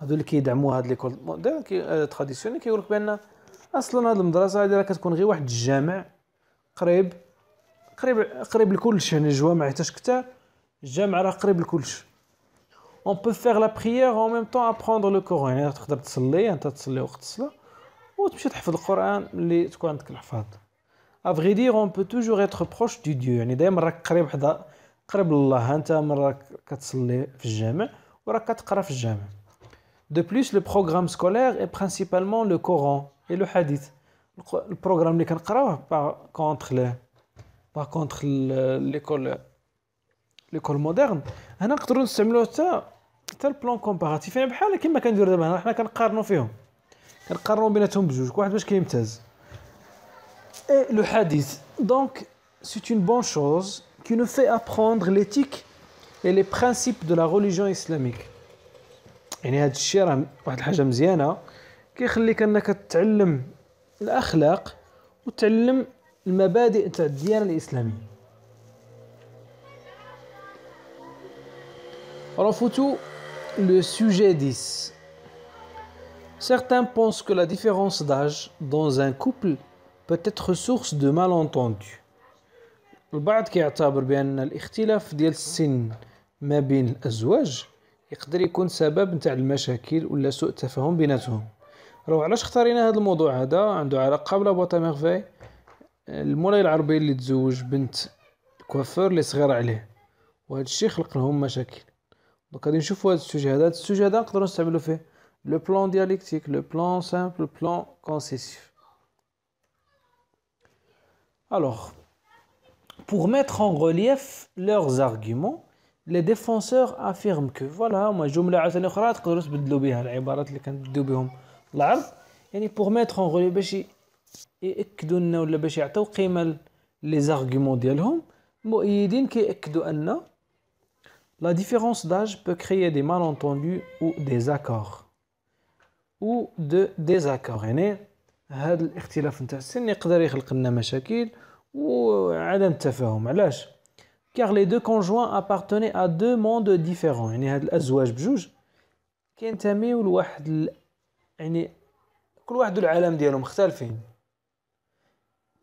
هادو اللي كيدعموا هاد ليكول آه، تراديسيونيل كيقول لك بان اصلا هاد المدرسه هادي راه كتكون غير واحد الجامع قريب قريب قريب لكلشي يعني الجوامع حتى كثار الجامع راه قريب لكلشي اون بو فيغ لا بريير اون ميم طون ابروندر لو كوران يعني تقدر تصلي انت تصلي وقت الصلاه وتمشي تحفظ القران اللي تكون عندك الحفاظ افغي دير اون بو توجور اتر بروش دي ديو يعني دائما راك قريب حدا قريب لله انت مراك كتصلي في الجامع وراك كتقرا في الجامع De plus, le programme scolaire est principalement le Coran et le Hadith. Le programme qu'on par contre les, par contre l'école l'école moderne, comparatif. Il y a حتى البلان كومباراتيف يعني بحال كما On دابا هنا حنا كنقارنوا فيهم كنقارنوا بيناتهم بجوج واحد باش كيمتاز et le hadith. Donc, c'est une bonne chose qui nous fait apprendre l'éthique et les principes de la religion islamique. يعني هذا الشيء راه واحد الحاجه مزيانه كيخليك انك تتعلم الاخلاق وتعلم المبادئ تاع الديانه الاسلاميه Refoutou, le sujet 10. Certains pensent que la différence d'âge dans un couple peut être source de malentendus. البعض كيعتبر بأن الاختلاف ديال السن ما بين الأزواج يقدر يكون سبب نتاع المشاكل ولا سوء تفاهم بيناتهم راه علاش اختارينا هذا الموضوع هذا عنده علاقه بلا بوطا ميرفي المولاي العربي اللي تزوج بنت كوافور اللي صغير عليه وهذا الشيء خلق لهم مشاكل دونك غادي نشوفوا هذا السوجي هذا السوجي هذا نقدروا نستعملوا فيه لو بلان ديالكتيك لو بلان سامبل بلان كونسيسيف الوغ pour mettre en relief leurs arguments لي ديفونسور افيرم كو فوالا هما جمله عاوتاني اخرى تقدروا تبدلوا بها العبارات اللي كنبداو بهم العرض يعني بوغ ميتر اون غولي باش ياكدوا لنا ولا باش يعطيو قيمه لي زارغومون ديالهم المؤيدين كيأكدوا ان ديفيرونس داج بو كريي دي مالونتوندو او دي زاكور او دو دي زاكور يعني هذا الاختلاف نتاع السن يقدر يخلق لنا مشاكل وعدم تفاهم علاش car les deux conjoints appartenaient à deux mondes différents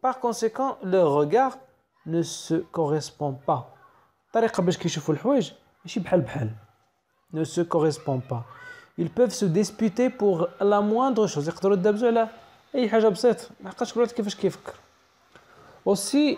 par conséquent leur regard ne se correspond pas ne se pas ils peuvent se disputer pour la moindre chose aussi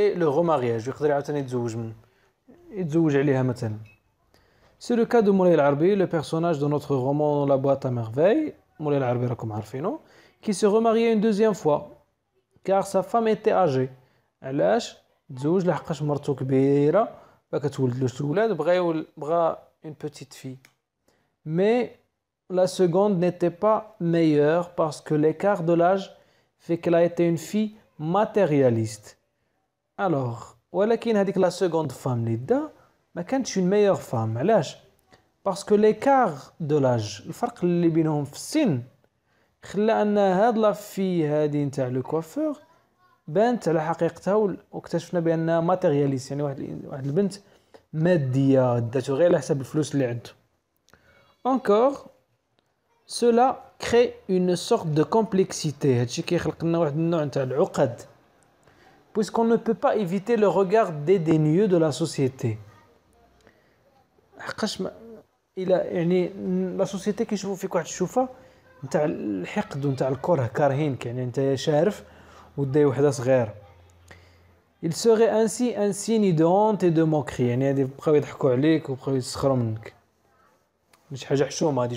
et le remariage c'est le cas de Moulay el arbi le personnage de notre roman La boîte à merveilles Moulay el arbi qui se remaria une deuxième fois car sa femme était âgée علاش تزوج لحقاش que كبيره فكتولد له اولاد بغا بغا une petite fille mais la seconde n'était pas meilleure parce que l'écart de l'âge fait qu'elle a été une fille matérialiste الوغ ولكن هذيك لا سكوند فام اللي دا ما كانتش اون ميور فام علاش باسكو كار دو لاج الفرق اللي بينهم في السن خلى ان هاد لا في هادي نتاع لو كوافور بانت على حقيقتها واكتشفنا بانها ماتيرياليست يعني واحد واحد البنت ماديه داتو غير على حساب الفلوس اللي عنده اونكور سولا كري اون سورت دو كومبليكسيتي هادشي كيخلق لنا واحد النوع نتاع العقد puisqu'on ne peut pas éviter le regard dédaigneux de la société. a, يعني, la société qui يشوفوا فيك واحد الشوفه نتاع الحقد ونتاع الكره كارهين يعني انت شارف وحده Il serait ainsi un signe de honte et de moquerie يضحكوا عليك وبقاو يسخروا منك حاجه حشومه هادي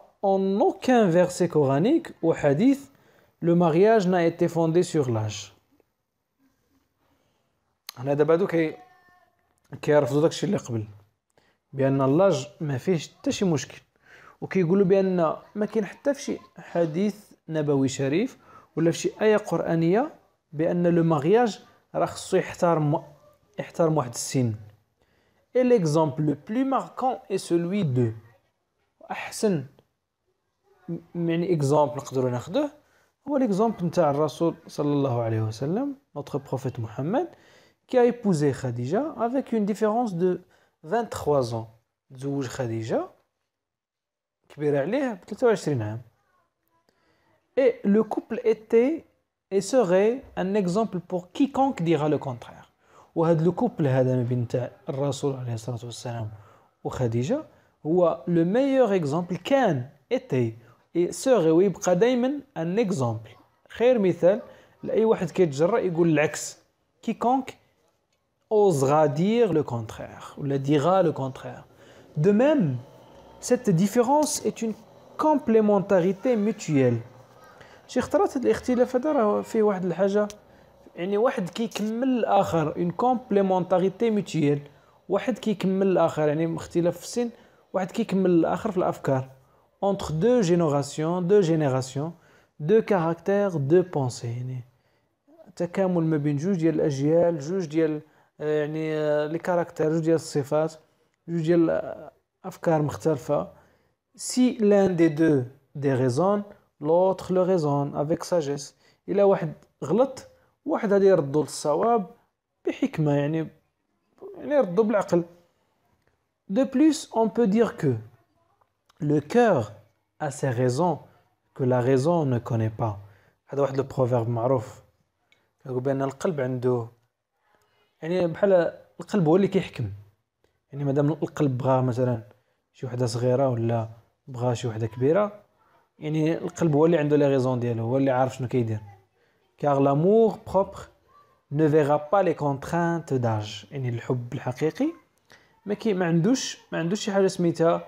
en aucun verset coranique ou hadith, le mariage n'a été fondé sur l'âge. هنا دابا هادو كي كيرفضوا داكشي اللي قبل بان اللاج ما فيهش حتى شي مشكل وكيقولوا بان ما كاين حتى فشي حديث نبوي شريف ولا فشي ايه قرانيه بان لو مارياج راه خصو يحترم يحترم واحد السن Et l'exemple le plus marquant est celui de Ahsan Un exemple, نقدروا l'exemple de notre prophète Mohammed qui a épousé Khadija avec une différence de 23 ans et le couple était et serait un exemple pour quiconque dira le contraire le couple هذا le meilleur exemple était إيه، سوغي ويبقى دائما ان اكزومبل خير مثال لاي واحد كيتجرأ يقول العكس كيكونك osera dire لو contraire ولا le لو le contraire. De même, cette différence est une complémentarité شي خطرات هاد الاختلاف هذا راه فيه واحد الحاجه يعني واحد كيكمل الاخر اون كومبليمونتاريتي ميتيال واحد كيكمل الاخر يعني اختلاف في السن واحد كيكمل الاخر في الافكار entre deux générations, deux générations, deux caractères, deux pensées. تكامل ما بين جوج ديال الاجيال جوج ديال يعني لي كاركتر de plus on peut dire que le cœur a ses raisons que la raison ne connaît pas هذا واحد البروفيرب معروف كنقول بان القلب عنده يعني بحال القلب هو اللي كيحكم يعني مادام القلب بغى مثلا شي وحده صغيره ولا بغى شي وحده كبيره يعني القلب هو اللي عنده لي ريزون ديالو هو اللي عارف شنو كيدير كار لامور بروبر نو verra با لي contraintes d'âge يعني الحب الحقيقي ما كي ما عندوش ما عندوش شي حاجه سميتها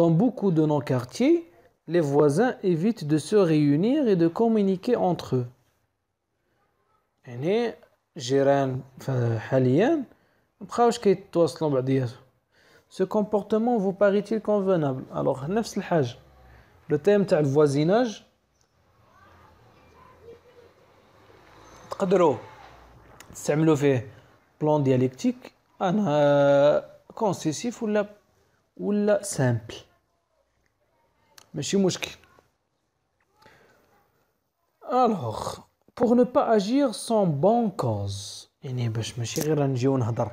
Dans beaucoup de nos quartiers, les voisins évitent de se réunir et de communiquer entre eux. يعني جيران حاليا مبقاوش كيتواصلوا بعضياتهم Ce comportement vous paraît-il convenable Alors, نفس الحاجة Le thème تاع الفوازيناج تقدروا تستعملوا فيه بلان ديالكتيك انا كونسيسيف ولا ولا سامبل ماشي مشكل الوغ بوغ نو با اجير سون بون كوز يعني باش ماشي غير نجيو ونهضر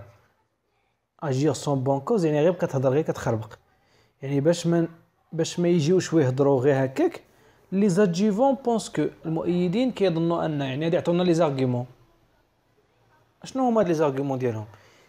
اجير سون بون كوز يعني غير كتهضر غير كتخربق يعني باش ما باش ما يجيوش ويهضروا غير هكاك لي زاجيفون بونس كو المؤيدين كيظنوا ان يعني هادي عطونا لي زارغيمون شنو هما هاد لي زارغيمون ديالهم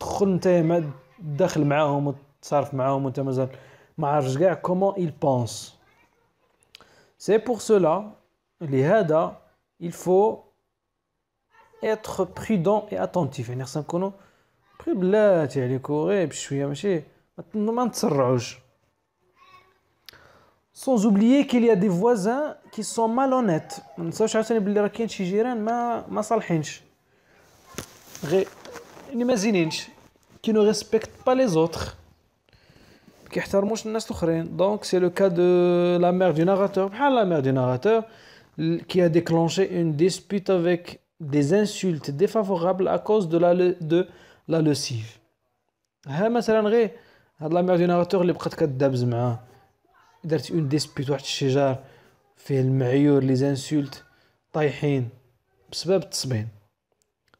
تدخل انت داخل معاهم وتصرف معاهم وانت مازال ما عارفش كاع كومون il بونس سي بور سولا لهذا il faut être prudent et attentif يعني خصنا نكونوا بخي بلاتي عليكم بشويه ماشي ما نتسرعوش sans oublier qu'il y a des voisins qui sont malhonnêtes ما نساوش عاوتاني بلي راه كاين شي جيران ما ما صالحينش غير qui ne respecte pas les autres qui donc c'est le cas de la mère du narrateur ah, la mère du narrateur qui a déclenché une dispute avec des insultes défavorables à cause de la de la ah, la mère du narrateur a une dispute les insultes طايحين بسبب التصبين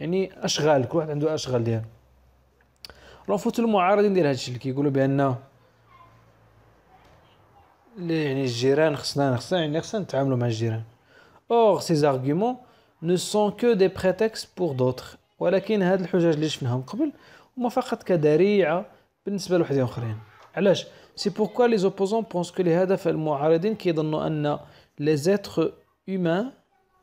يعني اشغال كل واحد عنده اشغال ديالو رفض المعارضين ديال هادشي اللي كيقولوا بان يعني الجيران خصنا خصنا يعني خصنا نتعاملوا مع الجيران اوغ سي زارغومون نو سون كو دي prétextes بور دوتر ولكن هاد الحجج اللي شفناهم قبل هما فقط كذريعه بالنسبه لواحد اخرين علاش سي بوركوا لي زوبوزون بونس كو لهدف المعارضين كيظنوا ان لي زيتر هومان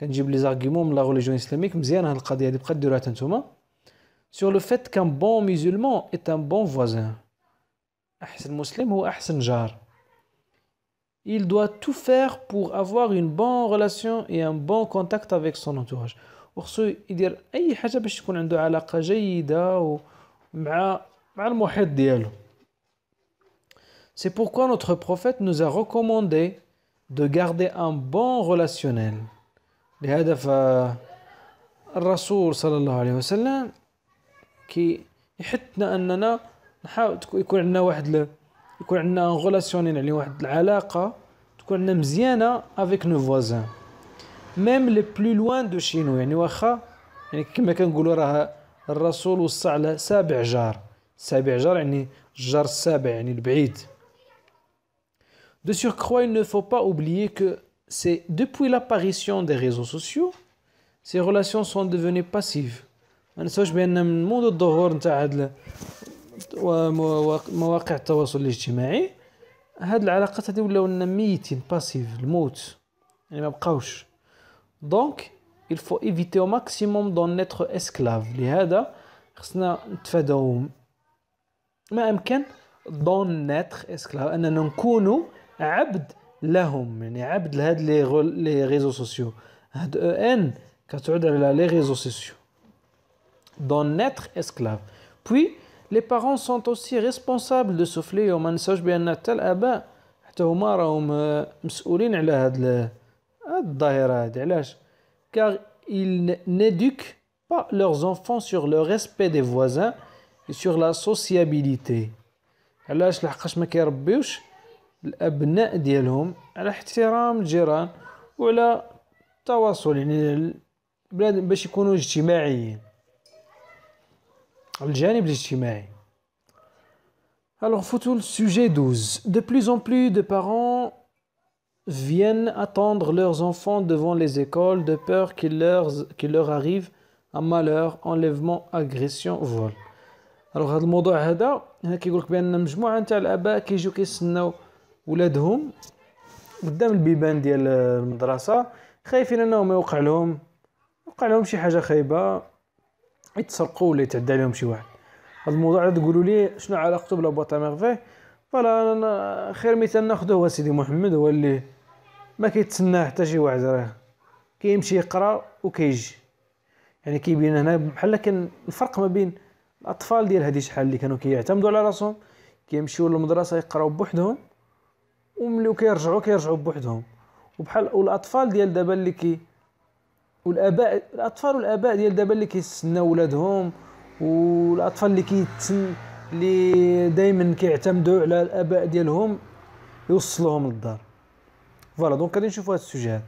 كنجيب لي زارغيومون من لا ريليجيون اسلاميك مزيان هاد القضيه هادي بقى ديروها حتى نتوما سور لو فات كان بون ميزولمون ايت ان بون فوازان احسن مسلم هو احسن جار Il doit tout faire pour avoir une bonne relation et un bon contact avec son entourage. وخصو يدير اي حاجه باش تكون عنده علاقه جيده مع مع المحيط ديالو C'est pourquoi notre prophète nous a recommandé de garder un bon relationnel. لهذا فالرسول صلى الله عليه وسلم كي يحتنا اننا نحاول يكون عندنا واحد يكون عندنا غولاسيون يعني واحد العلاقه تكون عندنا مزيانه افيك نو فوازان ميم لي بلو لوان دو شينو يعني واخا يعني كما كنقولوا راه الرسول وصى على سابع جار سابع جار يعني الجار السابع يعني البعيد دو سيغ كخوا نو فو با اوبليي كو c'est depuis l'apparition des réseaux sociaux, ces relations sont devenues passives. ما ننساوش بان من منذ الظهور نتاع هاد مواقع التواصل الاجتماعي هاد العلاقات هادي ولاو لنا ميتين باسيف الموت يعني ما بقاوش دونك il faut éviter au maximum d'en être esclave لهذا خصنا نتفاداو ما امكن دون نتر اسكلاف اننا نكونوا عبد les réseaux sociaux les réseaux sociaux d'en être esclaves puis les parents sont aussi responsables de souffler aux message euh, car ils n'éduquent pas leurs enfants sur le respect des voisins et sur la sociabilité la الابناء ديالهم على احترام الجيران وعلى التواصل يعني البلاد باش يكونوا اجتماعيين الجانب الاجتماعي Alors, photo le sujet 12. De plus en plus de parents viennent attendre leurs enfants devant les écoles de peur qu'il leur, qu leur arrive un malheur, enlèvement, agression, vol. Alors, هذا الموضوع هذا هنا كيقول لك بان مجموعه نتاع الاباء كيجيو كيستناو ولادهم قدام البيبان ديال المدرسه خايفين انهم يوقع لهم يوقع لهم شي حاجه خايبه يتسرقوا ولا يتعدى عليهم شي واحد هذا الموضوع تقولوا لي شنو علاقته بلا بوطا ميرفي فلا خير مثال ناخذه هو سيدي محمد هو اللي ما كيتسنى حتى شي واحد راه كيمشي يقرا وكيجي يعني كيبين هنا بحال كان الفرق ما بين الاطفال ديال هذه شحال اللي كانوا كيعتمدوا على راسهم كيمشيو للمدرسه يقراو بوحدهم وملي كيرجعوا كيرجعوا بوحدهم وبحال والاطفال ديال دابا اللي كي والاباء الاطفال والاباء ديال دابا اللي كيتسناو ولادهم والاطفال اللي كيتسن اللي دائما كيعتمدوا على الاباء ديالهم يوصلوهم للدار فوالا دونك غادي نشوفوا هذا السوجي هذا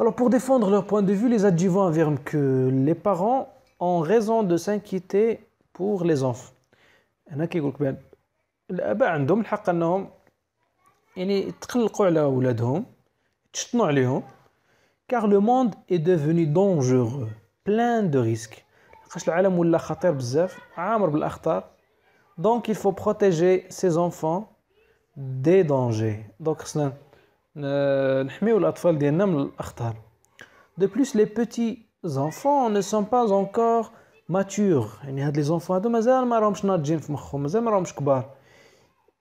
Alors pour défendre leur point de vue, les adjuvants affirment que les parents ont raison de s'inquiéter pour les enfants. هنا كيقول لك بان الاباء عندهم الحق انهم car le monde est devenu dangereux plein de risques donc il faut protéger ses enfants des dangers donc de plus les petits enfants ne sont pas encore matures يعني هاد les enfants هادو مازال ما راهمش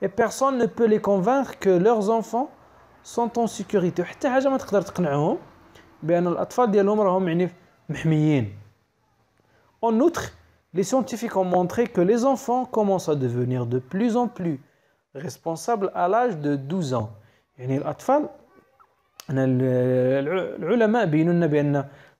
et personne ne peut les convaincre que leurs enfants sont en sécurité en outre les scientifiques ont montré que les enfants commencent à devenir de plus en plus responsables à l'âge de 12 ans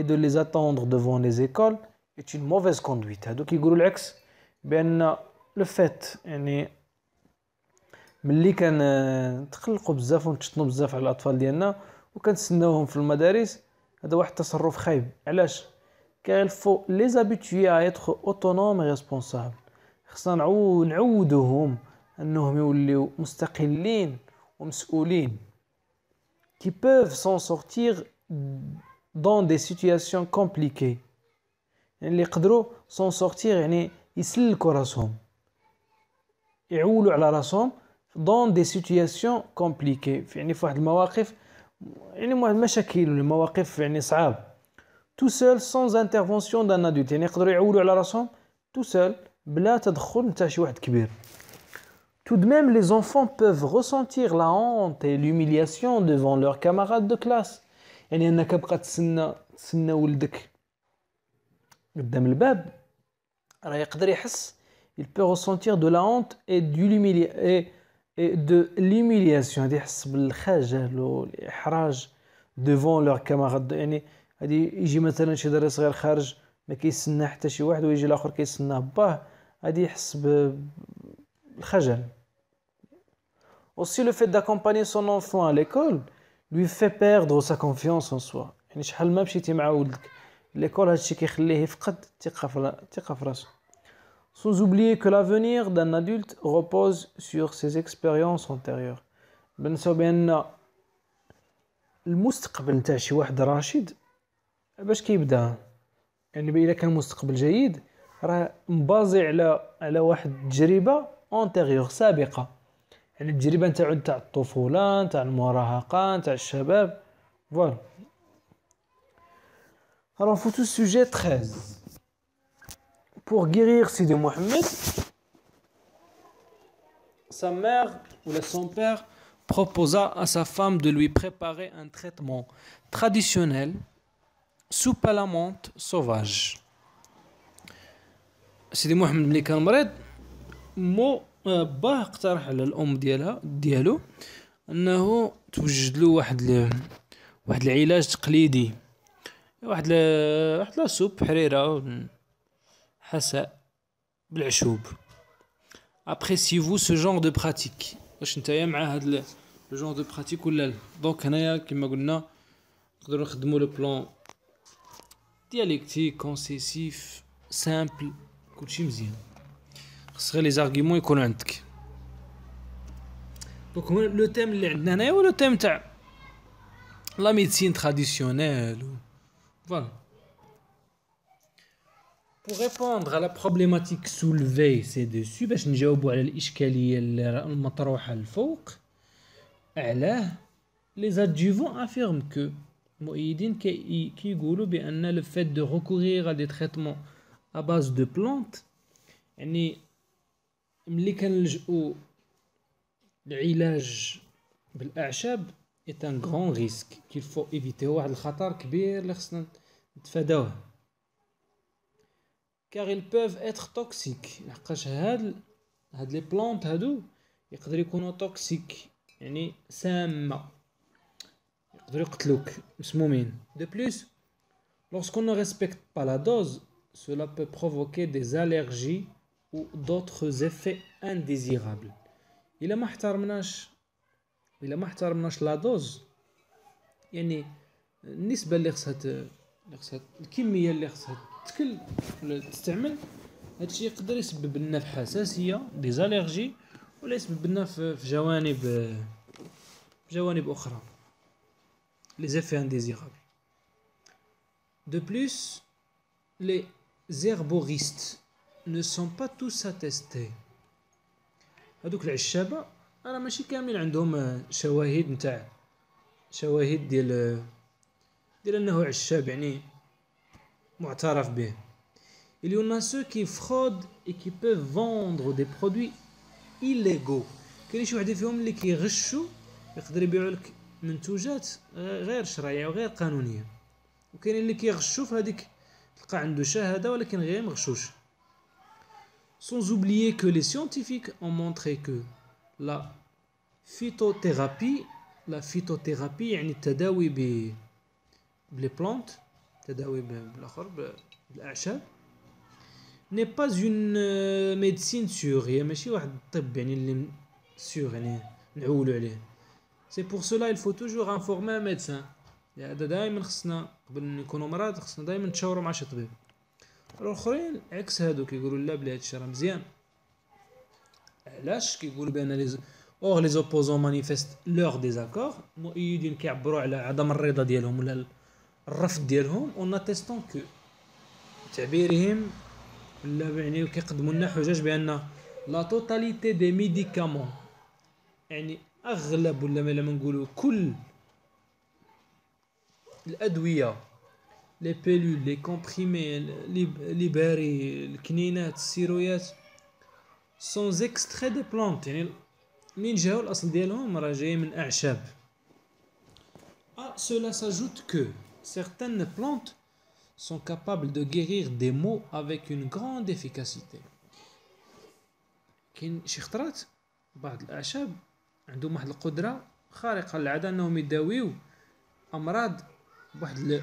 et de les attendre devant les écoles est une mauvaise conduite. Donc, il dit le fait ملي كان تقلقوا بزاف ونتشطنوا بزاف على الاطفال ديالنا وكنتسناوهم في المدارس هذا واحد التصرف خايب علاش كاين فو لي زابيتوي ا ايتر اوتونوم ريسبونسابل خصنا نعودوهم انهم يوليو مستقلين ومسؤولين كي بوف سون سورتير dans des situations compliquées Les يقدروا s'en sortir يعني يسلكوا راسهم يعولوا على راسهم dans des situations compliquées يعني في واحد المواقف يعني واحد المشاكل ولا des يعني صعاب tout seul sans intervention d'un adulte Ils peuvent يعولوا على راسهم tout seul بلا Tout de même, les enfants peuvent ressentir la honte et l'humiliation devant leurs camarades de classe. يعني انك بقى تسنى تسنى ولدك قدام الباب راه يقدر يحس il peut ressentir de la honte et du l'humiliation et de l'humiliation هذه يحس بالخجل والاحراج devant leur camarade يعني هذه يجي مثلا شي دري صغير خارج ما كيسنى حتى شي واحد ويجي الاخر كيسناه باه غادي يحس بالخجل aussi le fait d'accompagner son enfant à l'école لو في بيردو سا كونفيونس ان سوا يعني شحال ما مشيتي مع ولدك ليكول هادشي كيخليه يفقد الثقه في الثقه في راسو sans oublier que l'avenir d'un adulte repose sur ses expériences antérieures بنساو بان المستقبل نتاع شي واحد راشد باش كيبدا يعني الا كان مستقبل جيد راه مبازي على على واحد التجربه اونتيريور سابقه يعني التجربه نتاعو نتاع الطفوله نتاع المراهقه نتاع الشباب Voilà. Alors, photo sujet 13. Pour guérir Sidi Mohamed, sa mère ou son père proposa à sa femme de lui préparer un traitement traditionnel sous palamante sauvage. Sidi Mohamed les camarades, mots باه اقترح على الام ديالها ديالو انه توجد له واحد واحد العلاج تقليدي واحد ل... واحد لا سوب حريره حساء بالعشوب ابريسيفو سو جونغ دو براتيك واش نتايا مع هاد لو جونغ دو براتيك ولا لا دونك هنايا كما قلنا نقدروا نخدموا لو بلان ديالكتيك كونسيسيف سامبل كلشي مزيان خصك لي زارغيمون يكون عندك دونك هو لو تيم اللي عندنا هنايا هو لو تيم تاع لا ميديسين تراديسيونيل فوالا Pour répondre à la problématique soulevée ci-dessus باش نجاوبوا على الاشكاليه اللي مطروحه الفوق علاه les adjuvants affirment que مؤيدين كيقولوا بان le fait de recourir à des traitements à base de plantes يعني ملي كنلجؤوا لعلاج بالاعشاب ايت ان غران ريسك كيل فو ايفيتي واحد الخطر كبير اللي خصنا نتفاداوه كار ايل بوف اتر توكسيك لحقاش هاد هاد لي بلونت هادو يقدر يكونوا توكسيك يعني سامه يقدروا يقتلوك مسمومين دو بلوس لورسكون نو respecte با لا دوز سولا بو بروفوكي دي allergies ودوطخ افي انديزيرابل الا ما احترمناش الا ما احترمناش لا دوز يعني النسبه اللي خصها اللي خصها الكميه اللي خصها تكل ولا تستعمل هادشي يقدر يسبب لنا في حساسيه دي زاليرجي ولا يسبب لنا في جوانب في جوانب اخرى لي زيفي انديزيرابل دو بلوس لي زيربوريست نو سون با توس اتيستي هذوك العشابه راه ماشي كاملين عندهم آه، شواهد نتاع شواهد ديال آه، ديال انه عشاب يعني معترف به Il y en a ceux qui fraudent et qui peuvent vendre des produits illégaux. كاين شي واحد فيهم اللي كيغشوا يقدر يبيعوا لك منتوجات غير شرعيه وغير قانونيه وكاين اللي كيغشوا في هذيك تلقى عنده شهاده ولكن غير مغشوش Sans oublier que les scientifiques ont montré que la phytothérapie, la phytothérapie, les plantes, n'est pas une euh, médecine sûre, C'est pour cela il faut toujours informer un médecin. الاخرين عكس هادو كيقولوا لا بلي هادشي راه مزيان علاش كيقولوا بان لي اوغ لي زوبوزون مانيفيست لور ديزاكور مؤيدين كيعبروا على عدم الرضا ديالهم ولا الرفض ديالهم اون اتيستون كو تعبيرهم ولا يعني كيقدموا لنا حجج بان لا توتاليتي دي ميديكامون يعني اغلب ولا ما نقولوا كل الادويه لي بيلول لي كومبريمي لي باري الكنينات السيرويات سون زيكستري دي بلانت يعني منين جاو الاصل ديالهم راه جاي من اعشاب ا سولا ساجوت كو certaines بلونت سون capables دو guérir دي مو avec اون grande efficacité كاين شي خطرات بعض الاعشاب عندهم واحد القدره خارقه للعاده انهم يداويو امراض بواحد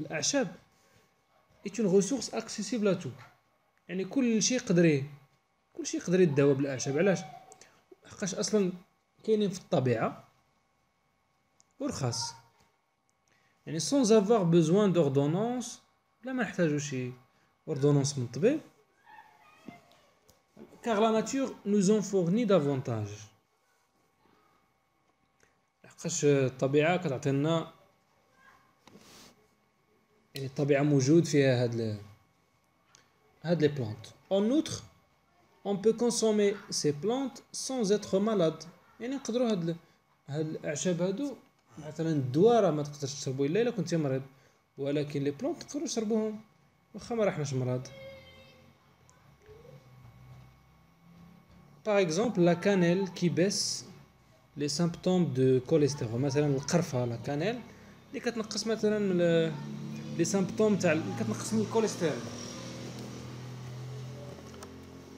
الاعشاب ايت اون ريسورس اكسيسيبل تو يعني كل شيء يقدر كل شيء يقدر يداوى بالاعشاب علاش حقاش اصلا كاينين في الطبيعه ورخاص يعني سون avoir besoin دوردونونس لا ما نحتاجو شي اوردونونس من الطبيب كار لا ناتور نو زون فورني دافونتاج حقاش الطبيعه كتعطينا يعني الطبيعة موجود فيها هاد ال هاد لي بلانت اون اوتر اون بو كونسومي سي بلانت سون اتر مالاد يعني نقدروا هاد ال هاد الاعشاب هادو مثلا الدواء راه ما تقدرش تشربو الا الا كنتي مريض ولكن لي بلانت تقدروا تشربوهم واخا ما راحناش مرض باغ اكزومبل لا كانيل كي بيس لي سيمبتوم دو كوليسترول مثلا القرفه لا كانيل اللي كتنقص مثلا les symptômes تاع كتنقص cholestérol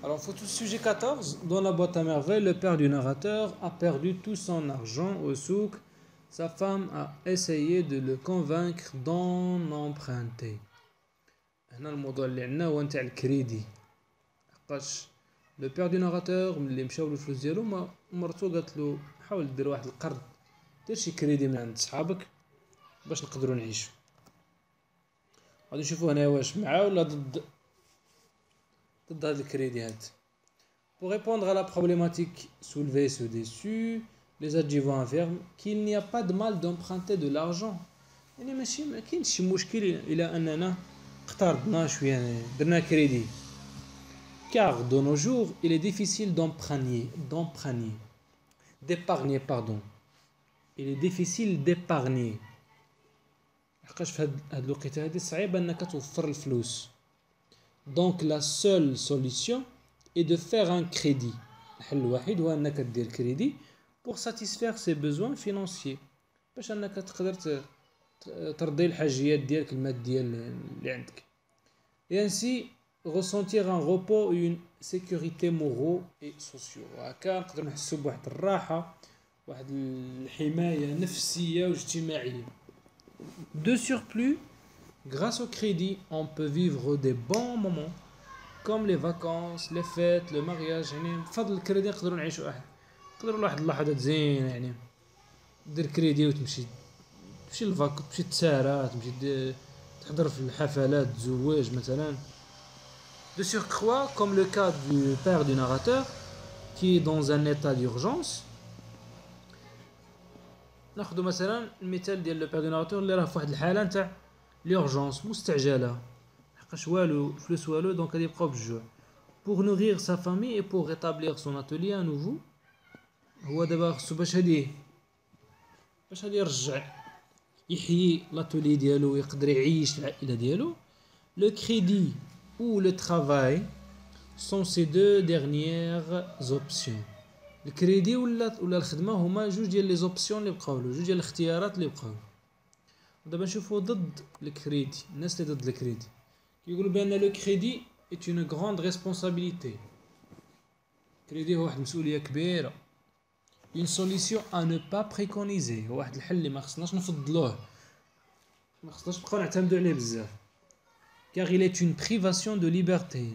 Alors, faut tout sujet 14. Dans la boîte à merveille, le père du narrateur a perdu tout son argent au souk. Sa femme a essayé de le convaincre d'en emprunter. Le modèle est le crédit. Le père du narrateur, a le غادي نشوفو هنا واش مع ولا ضد ضد هاد الكريديانت Pour répondre à la problématique soulevée ci-dessus, les adjuvants affirment qu'il n'y a pas de mal d'emprunter de l'argent. يعني ماشي ما كاينش شي مشكل الى اننا اقترضنا شويه درنا كريدي car de nos jours il est difficile d'emprunter d'emprunter d'épargner pardon il est difficile d'épargner لحقاش في هاد الوقيته هادي صعيب انك توفر الفلوس دونك لا سول سوليسيون اي دو فيغ ان كريدي الحل الوحيد هو انك دير كريدي بور ساتيسفير سي بوزوان فينونسيي باش انك تقدر ترضي الحاجيات ديالك الماديه اللي عندك ainsi ressentir un repos et une sécurité moraux et sociaux هكا نقدر نحسو بواحد الراحه واحد الحمايه نفسيه واجتماعيه de surplus, grâce au crédit, on peut vivre des bons moments comme les vacances, les fêtes, le mariage crédit يعني بفضل الكريدي نقدروا نعيشوا احنا نقدروا لواحد اللحظات زينه يعني دير كريدي وتمشي تمشي للفاك تمشي تسارى تمشي تحضر في الحفلات الزواج مثلا De surcroît, comme le cas du père du narrateur, qui est dans un état d'urgence, ناخذ مثلا المثال ديال لو بيرغناتور اللي راه في واحد الحاله نتاع لورجونس مستعجله حقاش والو فلوس والو دونك غادي يبقاو بالجوع بوغ نوغيغ سا فامي اي بوغ ريتابليغ سون اتولي ا نوفو هو دابا خصو باش هادي باش هادي يرجع يحيي لاتولي ديالو يقدر يعيش العائله ديالو لو كريدي ou لو travail سون سي دو dernières options الكريدي ولا ولا الخدمه هما جوج ديال لي زوبسيون اللي بقاو له جوج ديال الاختيارات اللي بقاو دابا نشوفو ضد الكريدي الناس اللي ضد الكريدي كيقولوا بان لو كريدي ايت اون غراند ريسبونسابيلتي الكريدي هو واحد المسؤوليه كبيره اون سوليسيون ا نو با بريكونيزي هو واحد الحل اللي ما خصناش نفضلوه ما خصناش نبقاو نعتمدو عليه بزاف car الي اون بريفاسيون دو ليبرتي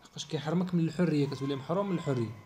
لحقاش كيحرمك من الحريه كتولي محروم من الحريه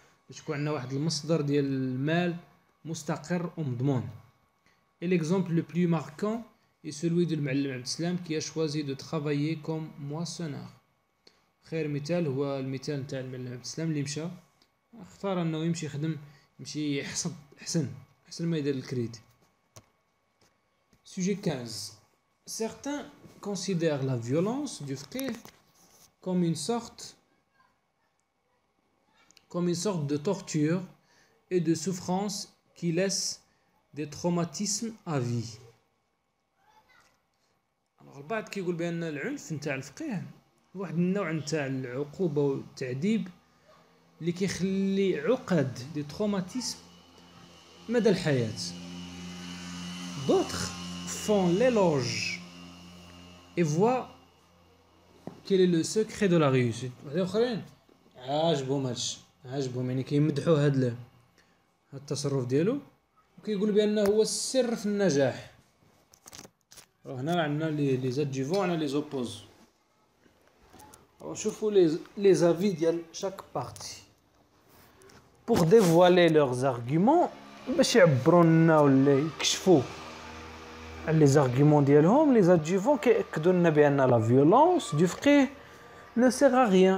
باش يكون عندنا واحد المصدر ديال المال مستقر ومضمون ليكزومبل لو بلو ماركون اي سولوي دو المعلم عبد السلام كي شوازي دو ترافايي كوم مواسونور خير مثال هو المثال نتاع المعلم عبد السلام اللي مشى اختار انه يمشي يخدم يمشي يحصد حسن احسن ما يدير الكريد سوجي 15 certains considèrent لا فيولونس دو فقيه كوم اون sorte Comme une sorte de torture et de souffrance qui laisse des traumatismes à vie. Alors les gens qui disent que le est c'est un golf qui est un des types de la punition ou de l'agression qui laisse des traumatismes de la vie. D'autres font l'éloge et voient quel est le secret de la réussite. Ah bon match. عجبهم يعني كيمدحوا هاد التصرف ديالو وكيقول بانه هو السر في النجاح هنا عندنا لي لي زادجيفون عندنا لي زوبوز شوفوا لي لي زافي ديال شاك بارتي بوغ ديفوالي لوغ زارغيومون باش يعبروا لنا ولا يكشفوا على لي زارغيمون ديالهم لي زادجيفون كيأكدوا لنا بان لا فيولونس دو فقيه ne sert à rien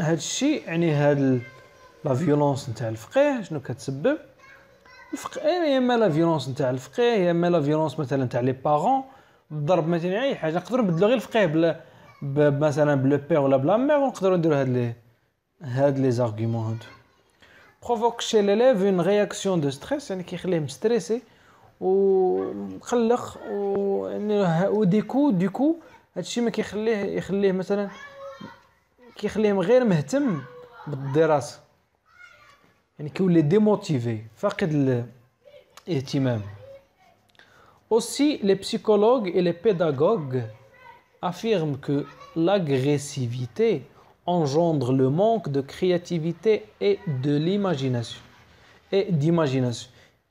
هذا الشيء يعني هاد لا فيولونس نتاع الفقيه شنو كتسبب الفقيه يا اما لا فيولونس نتاع الفقيه يا اما لا فيولونس مثلا نتاع لي بارون الضرب مثلا اي يعني حاجه نقدروا نبدلو غير الفقيه بلا مثلا بلو بير ولا بلا مير ونقدروا نديروا هاد لي هاد لي زارغومون هادو بروفوك شي ليليف اون رياكسيون دو ستريس يعني كيخليه مستريسي ومقلق و يعني وديكو ديكو هادشي ما كيخليه يخليه مثلا كيخليهم غير مهتم بالدراسه يعني كيولي ديموتيفي فاقد الاهتمام Aussi, les psychologues et les pédagogues affirment que l'agressivité engendre le manque de créativité et de l'imagination et d'imagination.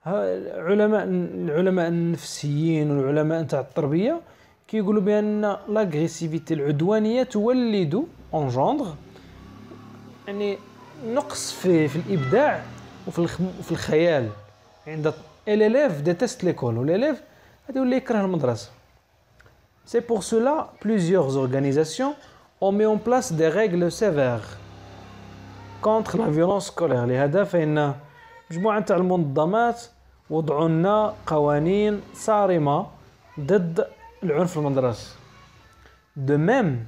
العلماء العلماء النفسيين والعلماء تاع التربيه كيقولوا بان لاغريسيفيتي العدوانيه تولد اونجوندغ يعني نقص في في الابداع وفي الخ... الخيال عند الاليف ديتست ليكول والاليف غادي يولي يكره المدرسه سي بور سولا بليزيوغ اورغانيزاسيون او مي اون بلاس دي ريغل سيفير كونتر لا فيولونس سكولير لهذا فان مجموعه تاع المنظمات وضعوا لنا قوانين صارمه ضد العنف المدرسي دو ميم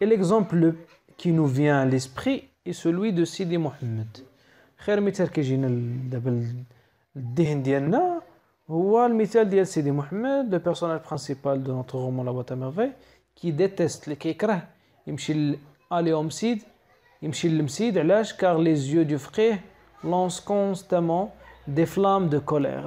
Et l'exemple qui nous vient à l'esprit est celui de Sidi Mohammed. Le personnage principal de notre roman La qui déteste les Kekra, il il car les yeux du frère lancent constamment des flammes de colère.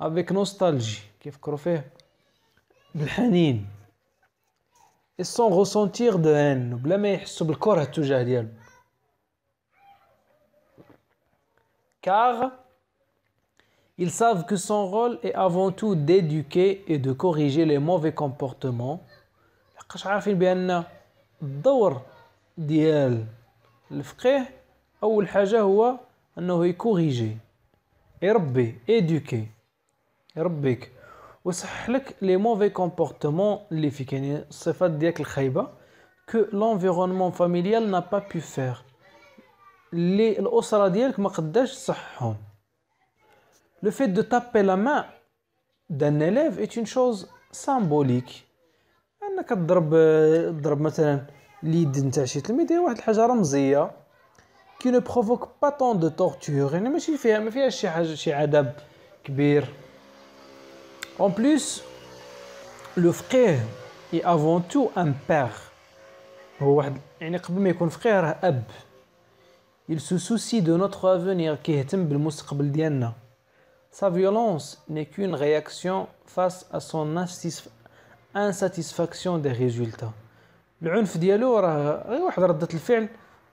افيك nostalgie, كيفكروا فيه بالحنين سون غوسونتير دو هان بلا ما يحسوا بالكره تجاه ديالو car ils savent que son rôle est avant tout d'éduquer et de corriger les mauvais comportements لحقاش عارفين بان الدور ديال الفقيه اول حاجه هو انه يكوريجي يربي éduquer يربيك ويصحح لك لي موفي كومبورتمون اللي فيك يعني الصفات ديالك الخايبه كو لونفيرونمون فاميليال نا با بو فير اللي الاسره ديالك ما قداش تصححهم لو فيت دو تابي لا مان دان اليف ايت اون شوز سامبوليك انك تضرب تضرب مثلا اليد نتاع شي تلميذ هي واحد الحاجه رمزيه كي نو بروفوك با طون دو تورتور يعني ماشي فيها ما فيهاش شي حاجه شي عذاب كبير En plus, le frère est avant tout un père. Il se soucie de notre avenir qui est une belle muskabildienna. Sa violence n'est qu'une réaction face à son insatisfaction des résultats. Le gunf dieloura, répondre au fait,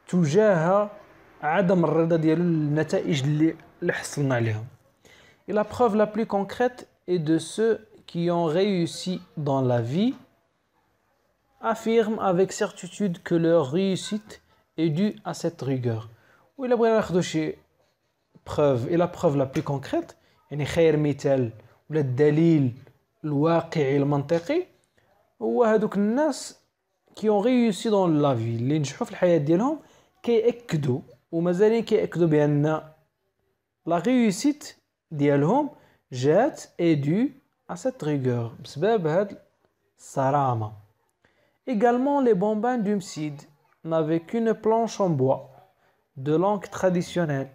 tuja'a, à des résultats négatifs les personnes à eux. Et la preuve la plus concrète. Et de ceux qui ont réussi dans la vie. Affirment avec certitude que leur réussite est due à cette rigueur. Et la preuve la plus concrète. Les meilleurs métiers. Les délires. Les faits mentaux. Et ces gens qui ont réussi dans la vie. Qui ont réussi dans la vie. Qui ont réussi. Ou qui ont réussi. La réussite. de l'homme. Jette est due à cette rigueur Également, les bambins d'Umside n'avaient qu'une planche en bois de langue traditionnelle.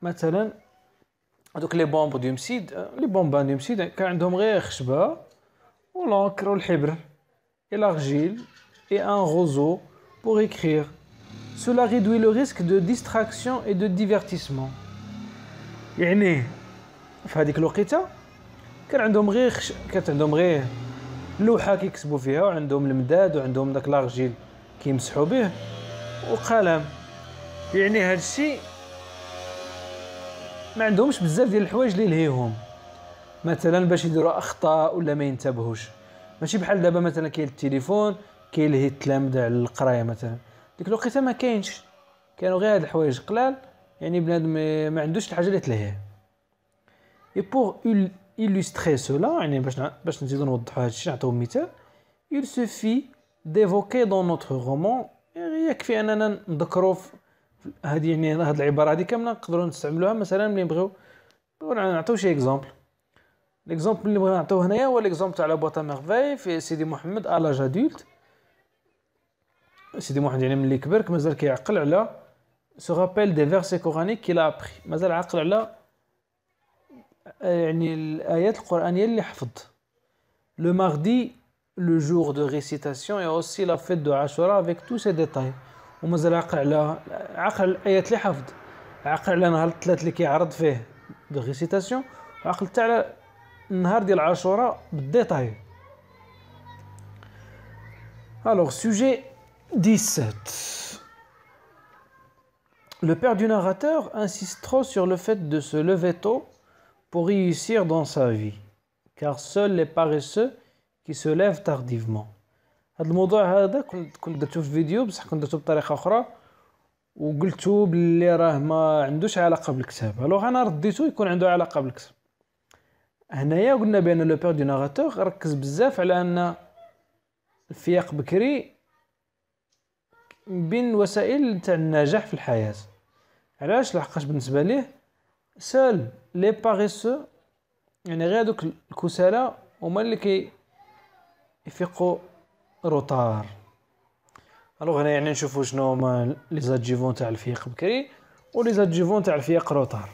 les bombes les bambins d'Umsid euh, ils ont l'encre, et l'argile, et un roseau pour écrire. Cela réduit le risque de distraction et de divertissement. في هذيك الوقيته كان عندهم غير خش... كانت عندهم غير لوحه كيكتبوا فيها وعندهم المداد وعندهم داك لاغجيل كيمسحوا به وقلم يعني هذا الشيء ما عندهمش بزاف ديال الحوايج اللي يلهيهم مثلا باش يديروا اخطاء ولا ما ينتبهوش ماشي بحال دابا مثلا كاين التليفون كيلهي التلامذه على القرايه مثلا ديك الوقيته ما كاينش كانوا غير هاد الحوايج قلال يعني بنادم ما عندوش الحاجه اللي تلهيه اي بور illustrer cela يعني باش باش نزيدو نوضحو هادشي نعطيو مثال il suffit d'évoquer dans notre roman يعني يكفي اننا نذكرو هذه يعني هاد العباره هذه كامله نقدروا نستعملوها مثلا ملي نبغيو نعطيو شي اكزومبل ليكزامبل اللي بغينا نعطيو هنايا هو ليكزامبل تاع لا بوطا ميرفاي في سيدي محمد الاج ادولت سيدي محمد يعني ملي كبر مازال كيعقل على سو رابيل دي فيرسي كورانيك كي لا ابري مازال عاقل على Le mardi, le jour de récitation, et aussi la fête de Ashura avec tous ces détails. Alors, sujet 17. Le père du narrateur insiste trop sur le fait de se lever tôt. pour réussir dans sa vie car seuls les paresseux qui se lèvent tardivement هذا الموضوع هذا كنت كنت درتو في فيديو بصح كنت درتو بطريقه اخرى وقلتو باللي راه ما عندوش علاقه بالكتاب الوغ انا رديتو يكون عنده علاقه بالكتاب هنايا قلنا بان لو بير دو ناراتور ركز بزاف على ان الفياق بكري بين وسائل تاع النجاح في الحياه علاش لحقاش بالنسبه ليه سول لي باريسو يعني غير دوك الكسالى هما اللي كي يفيقوا روطار الوغ هنا يعني نشوفوا شنو هما لي زادجيفون تاع الفيق بكري و لي زادجيفون تاع الفيق روطار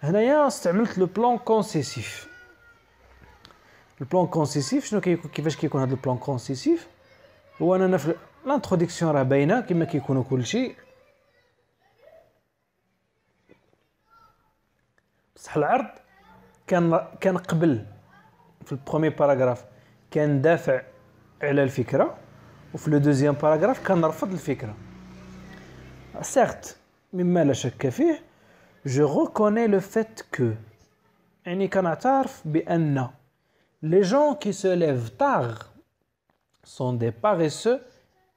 هنايا استعملت لو بلان كونسيسيف البلان كونسيسيف شنو كيكون كيفاش كيكون هذا البلان كونسيسيف هو اننا في لانتروديكسيون راه باينه كما كيكونوا كلشي بصح العرض كان كان قبل في البرومي باراغراف كان دافع على الفكره وفي لو دوزيام باراغراف كان رفض الفكره سيغت مما لا شك فيه جو ريكوني لو فات كو يعني كنعترف بان لي جون كي سو ليف طاغ سون دي باريسو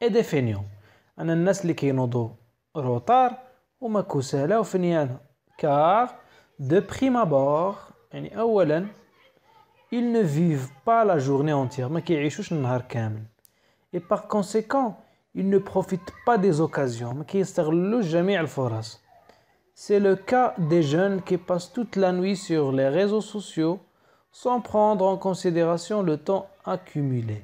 اي دي فينيون انا الناس اللي كينوضوا روطار هما كسالى وفنيانه كار de prime abord ils ne vivent pas la journée entière et par conséquent ils ne profitent pas des occasions ما c'est le cas des jeunes qui passent toute la nuit sur les réseaux sociaux sans prendre en considération le temps accumulé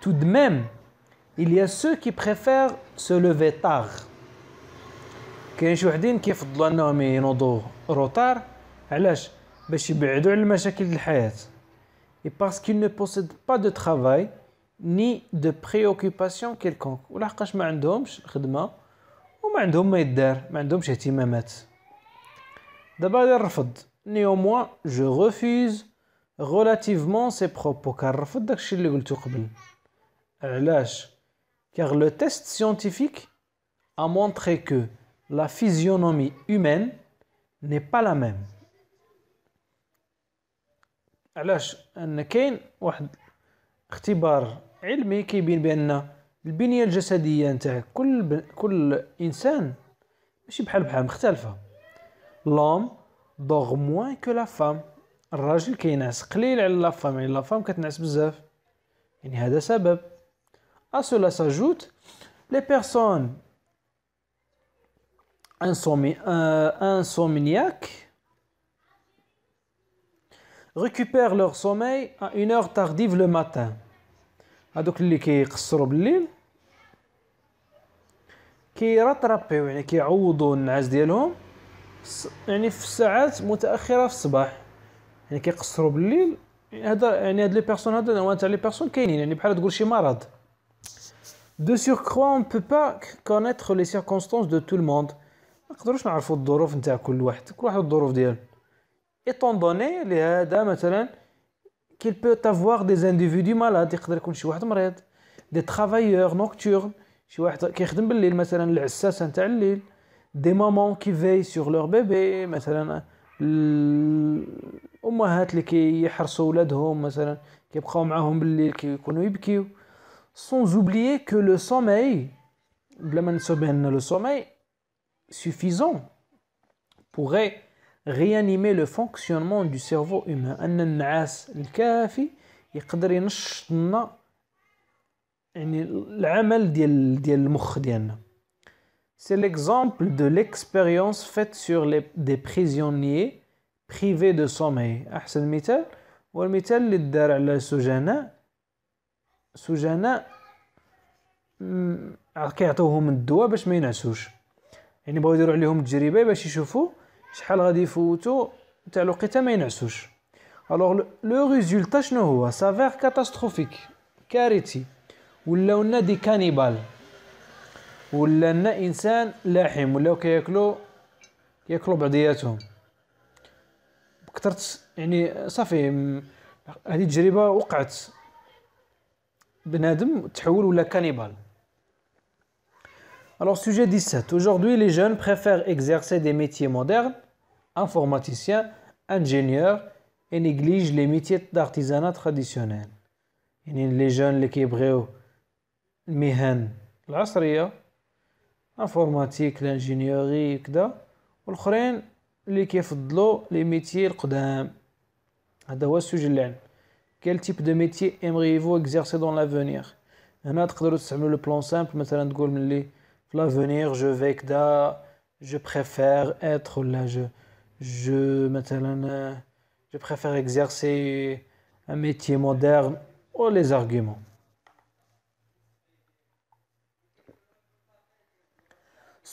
Tout de même, il y a ceux qui préfèrent se lever tard. Quand ils ont dit qu'ils ont fait un peu trop tard, ils ont fait un peu trop Et parce qu'ils ne possèdent pas de travail ni de préoccupation quelconque. Ou alors, ils ont fait un de temps. Ou ils ont fait un peu de temps. Ils ont fait un peu de temps. D'abord, ils refusent. Néanmoins, je refuse relativement ses propos car رفض داكشي اللي قلتو قبل علاش car le test scientifique a montré que la physionomie humaine n'est pas la même علاش ان كاين واحد اختبار علمي كيبين بان البنيه الجسديه نتاع كل ب... كل انسان ماشي بحال بحال مختلفه لوم ضغ moins que la femme الراجل كينعس قليل على لا فام يعني لا فام كتنعس بزاف يعني هذا سبب à cela s'ajoute les personnes insomni euh, insomniaques récupèrent leur sommeil à une heure tardive le matin هذوك اللي كيقصروا بالليل كيرطربيو يعني كيعوضوا النعاس ديالهم يعني في الساعات متاخره في الصباح يعني كيقصروا بالليل هذا يعني هاد لي بيرسون هذا نوع تاع لي بيرسون كاينين يعني بحال تقول شي مرض دو سيركروا اون بو با كونيتر لي سيركونستانس دو تو الموند ما نقدروش نعرفوا الظروف نتاع كل واحد كل واحد الظروف ديالو ايطون دوني لهذا مثلا كيل بو تافوار دي انديفيدو مالاد يقدر يكون شي واحد مريض دي ترافايور نوكتورن شي واحد كيخدم بالليل مثلا العساسه نتاع الليل دي مامون كي في سور لور بيبي مثلا الامهات اللي كيحرصوا ولادهم مثلا كيبقاو معاهم بالليل كيكونوا يبكيو سون زوبليي كو لو سومي بلا ما ننساو بان لو سومي سوفيزون بوغي réanimer لو فونكسيونمون دو سيرفو humain ان النعاس الكافي يقدر ينشط لنا يعني العمل ديال ديال المخ ديالنا C'est l'exemple de l'expérience faite sur les, des prisonniers privés de sommeil. أحسن مثال هو المثال اللي دار على سجناء سجناء كيعطيوهم الدواء باش ما ينعسوش يعني بغاو يديروا عليهم تجربه باش يشوفوا شحال غادي يفوتوا تاع الوقيته ما ينعسوش الوغ لو ريزولتا شنو هو سافير كاتاستروفيك كارثي ولاو لنا دي كانيبال ولا ان انسان لاحم ولاو كياكلو كياكلو بعضياتهم كثرت يعني صافي هذه التجربه وقعت بنادم تحول ولا كانيبال Alors sujet 17. Aujourd'hui, les jeunes préfèrent exercer des métiers modernes, informaticiens, ingénieurs, et négligent les métiers d'artisanat traditionnels. يعني les jeunes اللي كيبغيو المهن العصريه informatique l'ingénierie etc. les métiers quel type de métier aimeriez-vous exercer dans l'avenir un autre de le plan simple l'avenir je vais je préfère être là je euh, je préfère exercer un métier moderne ou les arguments.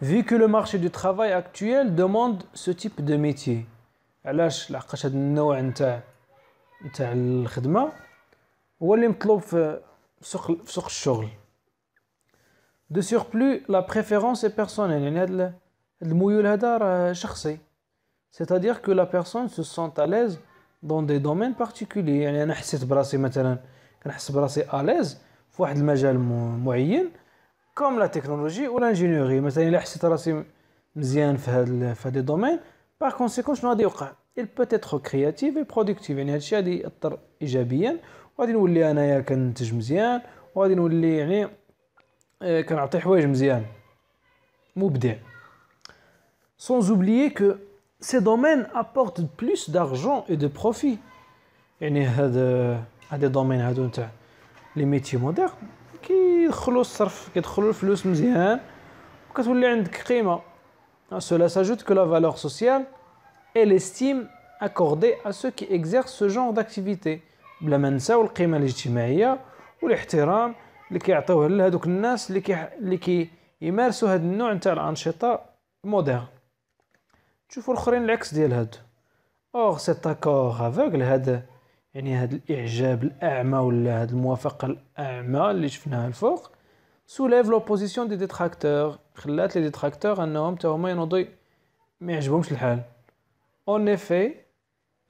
Vu que le marché du travail actuel demande ce type de métier, علاش لحقاش هاد النوع نتاع نتاع هو اللي c'est-à-dire que la personne se sent à l'aise dans des domaines particuliers يعني انا à l'aise في واحد المجال معين كوم لا تكنولوجي ولا انجينيوري مثلا الا حسيت راسي مزيان في هاد في هاد دومين باغ كونسيكون شنو غادي يوقع il peut être créatif et productif يعني هادشي غادي ياثر ايجابيا وغادي نولي انايا كننتج مزيان وغادي نولي يعني كنعطي حوايج مزيان مبدع sans oublier que ces domaines apportent plus d'argent et de profit يعني هاد آه، هاد الدومين هادو نتاع لي ميتي موديغ كيدخلوا الصرف كيدخلوا الفلوس مزيان وكتولي عندك قيمه سولا ساجوت كو لا فالور سوسيال اي l'estime اكوردي ا سو كي اكزيرس سو genre داكتيفيتي بلا ما نساو القيمه الاجتماعيه والاحترام اللي كيعطيوه لهذوك الناس اللي كي اللي يمارسوا هذا النوع نتاع الانشطه موديغ تشوفوا الاخرين العكس ديال هاد اور سيت اكور افوغل هذا يعني هذا الاعجاب الاعمى ولا هذه الموافقه الاعمى اللي شفناها الفوق سوليف لوبوزيسيون دي ديتراكتور خلات لي ديتراكتور انهم تا هما ما يعجبهمش الحال اون افي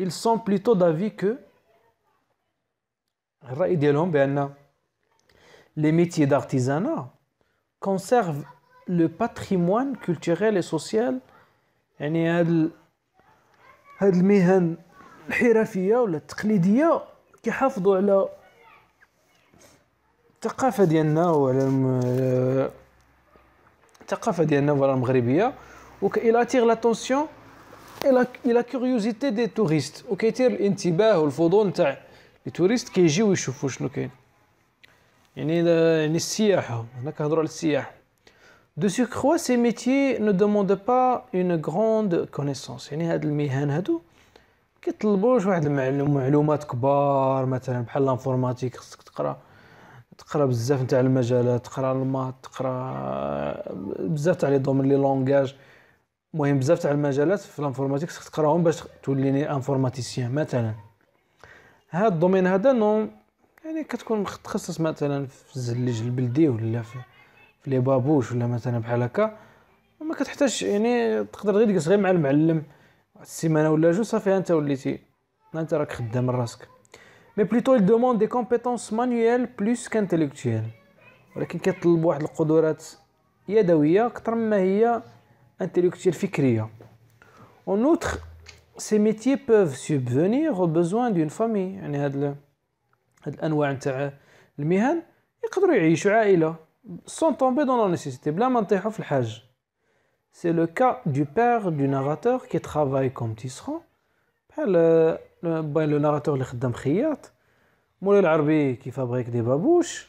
ils sont plutôt d'avis que les métiers d'artisanat conservent le patrimoine culturel et social يعني المهن الحرفيه ولا التقليديه كيحافظوا على الثقافه ديالنا وعلى الثقافه ديالنا برا المغربيه وكإلا تيغ لاتونسيون الى الى كيوريوزيتي دي توريست وكيثير الانتباه والفضول نتاع لي توريست كيجيو يشوفوا شنو كاين يعني يعني السياحه هنا كنهضروا على السياح دو سيكرو سي métiers نو دوموند با اون غروند كونيسونس يعني هاد المهن هادو كيطلبوش واحد المعلومات كبار مثلا بحال لانفورماتيك خصك تقرا تقرا بزاف نتاع المجالات تقرا المات تقرا بزاف تاع لي دومين لي لونغاج المهم بزاف تاع المجالات في لانفورماتيك خصك تقراهم باش تولي انفورماتيسيان مثلا هاد الدومين هذا نو يعني كتكون متخصص مثلا في الزليج البلدي ولا في, في لي بابوش ولا مثلا بحال هكا ما كتحتاجش يعني تقدر غير تجلس غير مع المعلم السيمانه ولا جوج صافي انت وليتي انت راك خدام راسك مي بلوتو يل دوموند دي كومبيتونس manuelles بلوس qu'intellectuelles ولكن كيطلب واحد القدرات يدويه اكثر مما هي انتليكتويل فكريه اون اوتر سي ميتي بوف سوبفونير او بوزوان دون فامي يعني هاد هاد الانواع نتاع المهن يقدروا يعيشوا عائله سون تومبي دون لا نيسيسيتي بلا ما نطيحوا في الحاج C'est le cas du père du narrateur qui travaille comme tisserand. Le, euh, le, narrateur qui خدام tisserand. qui fabrique des babouches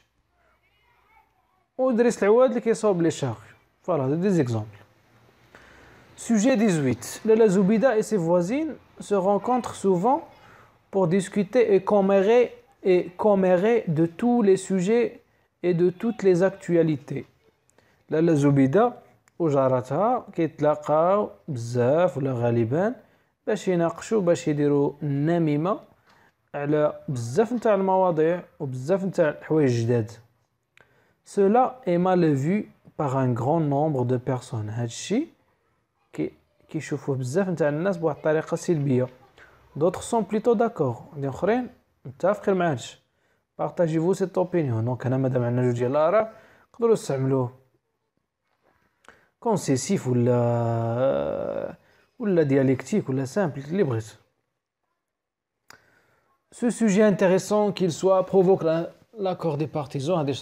Ou les العواد qui كيصاوب les charges. Voilà, des exemples. Sujet 18. Lala Zoubida et ses voisines se rencontrent souvent pour discuter et commérer, et de tous les sujets et de toutes les actualités. Lala Zoubida وجارتها كيتلاقاو بزاف ولا غالبا باش يناقشوا باش يديروا النميمه على بزاف نتاع المواضيع وبزاف نتاع الحوايج جداد سولا اي مال فيو par ان غران نومبر دو بيرسون هادشي كي كيشوفوه بزاف نتاع الناس بواحد الطريقه سلبيه سون بليتو داكور d'accord اخرين متفقين بارطاجي فو سيت اوبينيون دونك هنا مادام عندنا جوج ديال الاراء نقدروا نستعملوه concessif ou la dialectique ou la simple Ce sujet intéressant qu'il soit provoque l'accord des partisans à des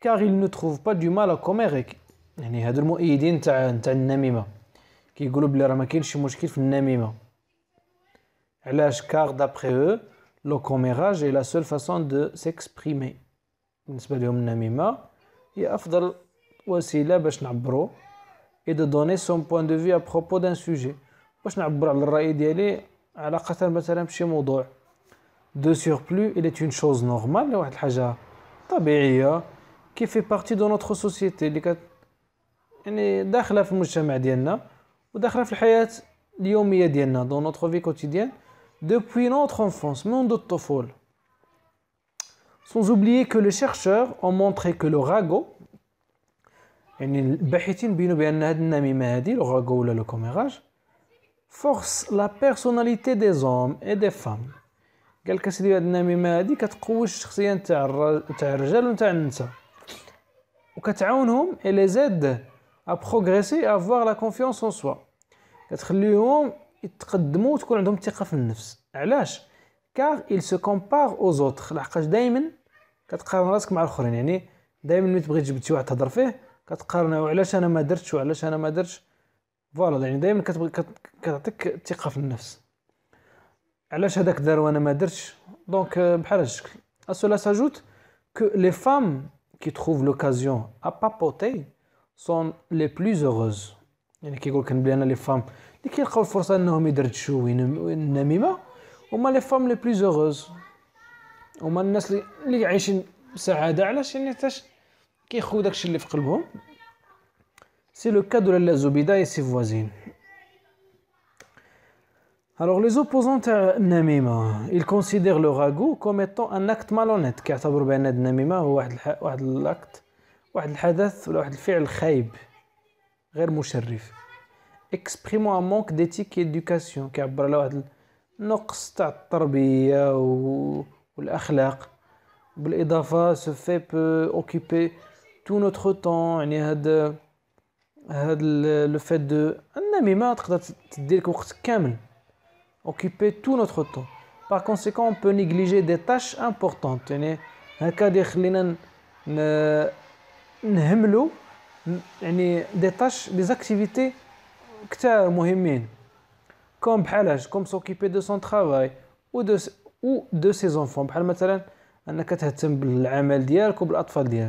car ils ne trouvent pas du mal à commerce. car d'après eux, le comérage est la seule façon de s'exprimer. وسيله باش نعبروا et de donner son point de vue à propos d'un سوجي باش نعبر على الراي ديالي علاقه مثلا بشي موضوع دو surplus بلو est اون شوز نورمال واحد الحاجه طبيعيه qui في بارتي دو نوتر سوسيتي اللي كت يعني داخله في المجتمع ديالنا وداخله في الحياه اليوميه ديالنا دو نوتر في كوتيديان quotidienne depuis notre enfance دو الطفولة sans oublier que les chercheurs ont montré que le ragot يعني الباحثين بينوا بان هاد النميمه هادي لغه جوله لو كوميراج فورس لا بيرسوناليتي دي زوم اي دي فام قال لك اسيدي هاد النميمه هادي كتقوي الشخصيه نتاع تاع الرجال ونتاع النساء وكتعاونهم اي لي زيد ا بروغريسي افوار لا كونفيونس اون سوا كتخليهم يتقدموا وتكون عندهم الثقه في النفس علاش كار il se compare aux autres لحقاش دائما كتقارن راسك مع الاخرين يعني دائما ملي تبغي تجبد شي واحد تهضر فيه كتقارنها وعلاش انا ما درتش وعلاش انا ما درتش فوالا يعني دائما كتبغي كتعطيك الثقه في النفس علاش هذاك دار وانا ما درتش دونك آه، بحال هاد الشكل à cela كو لي فام كي qui لوكازيون ا بابوتي سون لي بلوز اوروز يعني كيقول كان بلي انا لي فام اللي كيلقاو الفرصه انهم يدردشوا النميمه هما لي فام لي بلوز اوروز هما الناس اللي عايشين بسعاده علاش يعني تاش كيخو داكشي اللي في قلبهم سي لو كادو دو لاله زبيده اي سي فوازين الوغ لي زوبوزون تاع النميمة ils considèrent le ragoût comme étant un acte malhonnête كيعتبروا بأن النميمة هو واحد الح... واحد الاكت واحد الحدث ولا واحد الفعل خايب غير مشرف اكسبريمو un manque d'éthique et d'éducation كيعبر على واحد النقص تاع التربية و... والأخلاق بالإضافة se بو اوكيبي Tout Notre temps et le fait de nous mettre à dire que nous sommes occupés tout notre temps par conséquent, on peut négliger des tâches importantes et un cas d'air l'inan n'aime l'eau des tâches des activités que tu as comme à comme s'occuper de son travail ou de ses enfants. À la matière, on a qu'à t'aimer l'amel d'y a qu'à l'atelier.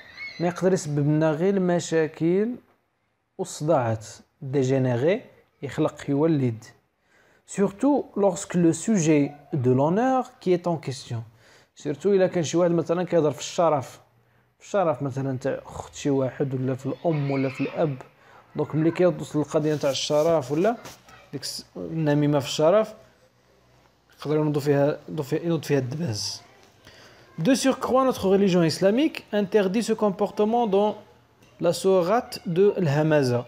ما يقدر يسبب لنا غير المشاكل وصداعات دégénérer يخلق يولد سورتو lorsque لو سوجي دو لونور كي est en كيسيون سورتو الا كان شي واحد مثلا كيهضر في الشرف في الشرف مثلا تاع اخت شي واحد ولا في الام ولا في الاب دونك ملي كيوصل القضيه تاع الشرف ولا ديك النميمه في الشرف يقدر ينوض فيها ينوض فيها الدباز De surcroît, notre religion islamique interdit ce comportement dans la sourate de l'Hamaza.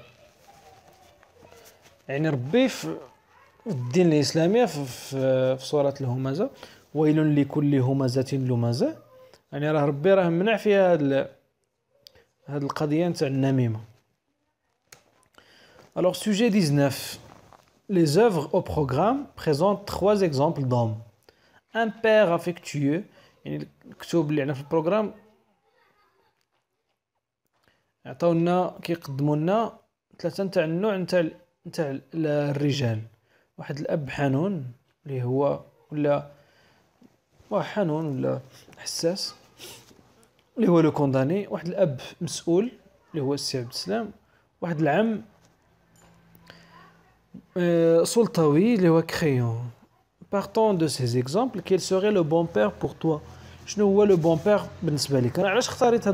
Alors sujet 19 Les œuvres au programme présentent trois exemples d'hommes. Un père affectueux يعني الكتب اللي عندنا في البروغرام عطاونا كيقدموا لنا ثلاثه نتاع النوع نتاع نتاع الرجال واحد الاب حنون اللي هو ولا واحد حنون ولا حساس اللي هو لو كونداني واحد الاب مسؤول اللي هو السي عبد السلام واحد العم آه، سلطوي اللي هو كخيون partant de ces exemples, quel serait le bon père pour toi Je vois le bon père, ben c'est pas lequel. je suis dit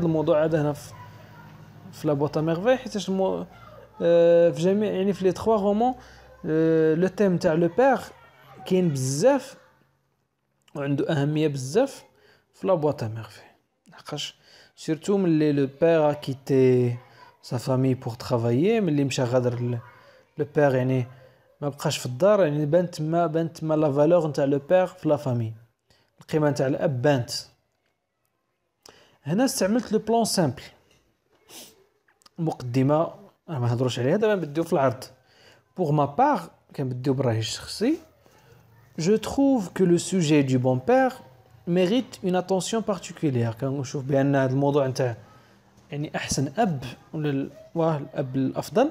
à la boîte à merveilles. Parce j'ai mis les trois romans, euh, le thème de le père, qui est bzzaf, un de un mi bzzaf, la boîte à merveilles. Surtout, mais le père a quitté sa famille pour travailler, mais le père, est né. ما بقاش في الدار يعني بان تما بان تما لا فالور نتاع لو بير في لا فامي القيمه نتاع الاب بانت هنا استعملت لو بلون سامبل مقدمه انا ما نهضروش عليها دابا نبداو في العرض بوغ ما بار كنبداو برايي الشخصي جو تروف كو لو سوجي دو بون بير ميريت اون اتونسيون بارتيكولير كنشوف بان هذا الموضوع نتاع يعني احسن اب ولا واه الاب الافضل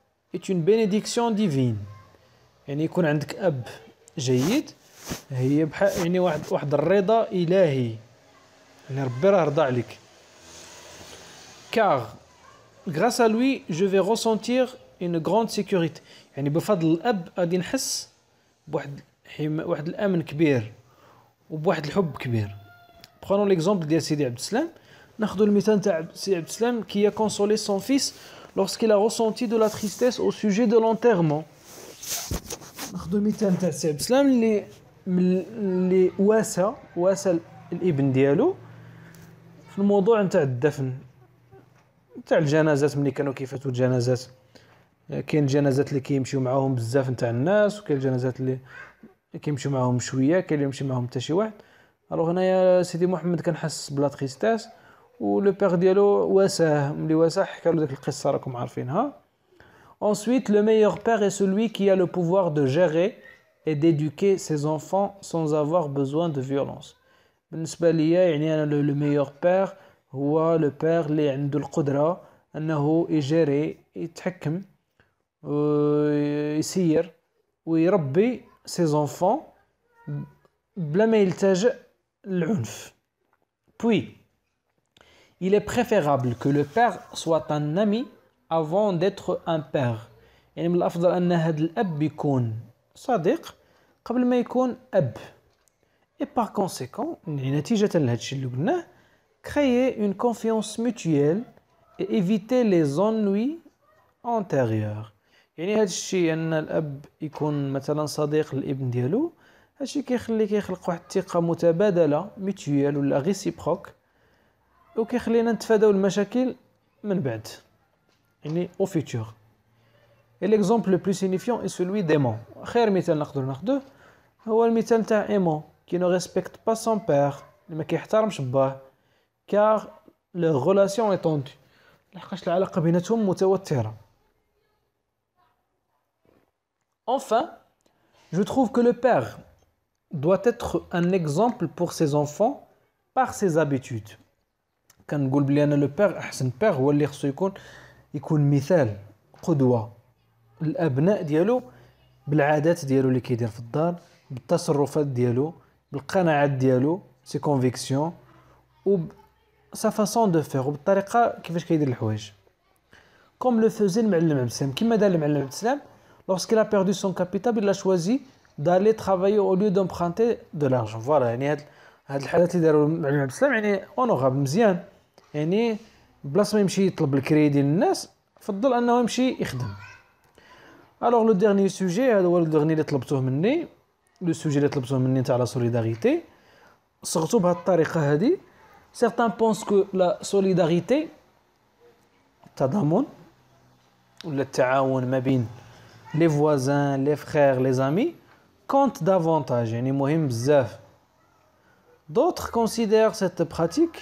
est اون بينيديكسيون divine يعني يكون عندك أب جيد هي بحال يعني واحد واحد الرضا إلهي يعني ربي راه رضى عليك كار grâce à lui je vais ressentir une grande sécurité يعني بفضل الأب غادي نحس بواحد واحد الأمن كبير وبواحد الحب كبير برونو ليكزومبل ديال سيدي عبد السلام ناخذ المثال تاع سيدي عبد السلام كي كونسولي سون فيس lorsqu'il a ressenti de la tristesse au sujet de l'enterrement ناخذ مثال تاع السي عبد السلام اللي اللي واسى واسى الابن ديالو في الموضوع نتاع الدفن نتاع الجنازات ملي كانوا كيفاتوا الجنازات كاين الجنازات اللي كيمشيو معاهم بزاف نتاع الناس وكاين الجنازات اللي كيمشيو معاهم شويه كاين اللي يمشي معاهم حتى شي واحد الوغ هنايا سيدي محمد كنحس بلا تريستاس ولو بير ديالو واساه ملي واساه حكى له ديك القصه راكم عارفينها Ensuite, le meilleur père est celui qui a le pouvoir de gérer et d'éduquer ses enfants sans avoir besoin de violence. بالنسبة ليا يعني أنا le meilleur père هو le père اللي عنده القدرة أنه يجري يتحكم ويسير ويربي ses enfants بلا ما يلتجئ للعنف. Puis, il est préférable que le père soit un ami avant d'être un père يعني من الأفضل أن هذا الأب يكون صديق قبل ما يكون أب et par conséquent يعني نتيجة لهذا اللي قلناه créer une confiance mutuelle et éviter les ennuis antérieurs يعني هذا الشيء أن الأب يكون مثلا صديق للابن ديالو هذا الشيء كيخلي كيخلق واحد الثقة متبادلة mutuelle ولا réciproque qu'il وكيخلينا نتفاداو المشاكل من بعد يعني au futur l'exemple le plus signifiant est celui d'aimant خير مثال نقدر ناخذوه هو المثال تاع aimant qui ne respecte pas son père اللي ما كيحترمش باه car leur relation est tendue لحقاش العلاقه بيناتهم متوتره enfin je trouve que le père doit être un exemple pour ses enfants par ses habitudes كنقول بلي انا لو بير احسن بير هو اللي خصو يكون يكون مثال قدوه الابناء ديالو بالعادات ديالو اللي كيدير في الدار بالتصرفات ديالو بالقناعات ديالو سي كونفيكسيون و سا فاسون دو فيغ وبالطريقه كيفاش كيدير الحوايج كوم لو فوزي المعلم عبد السلام كما دار المعلم عبد السلام lorsqu'il لا perdu سون كابيتال بلا شوازي دالي d'aller او ليو lieu دو لارجون فوالا يعني هاد هاد الحالات اللي داروا المعلم عبد السلام يعني اونوغابل مزيان يعني بلاص ما يمشي يطلب الكريدي للناس فضل انه يمشي يخدم الوغ لو ديرني سوجي هذا هو لو ديرني اللي طلبتوه مني لو سوجي اللي طلبتوه مني تاع لا سوليداريتي صغتو بهذه الطريقه هذه سيغتان بونس كو لا سوليداريتي التضامن ولا التعاون ما بين لي فوازان لي فخير لي زامي كونت دافونتاج يعني مهم بزاف دوطخ كونسيدير سيت براتيك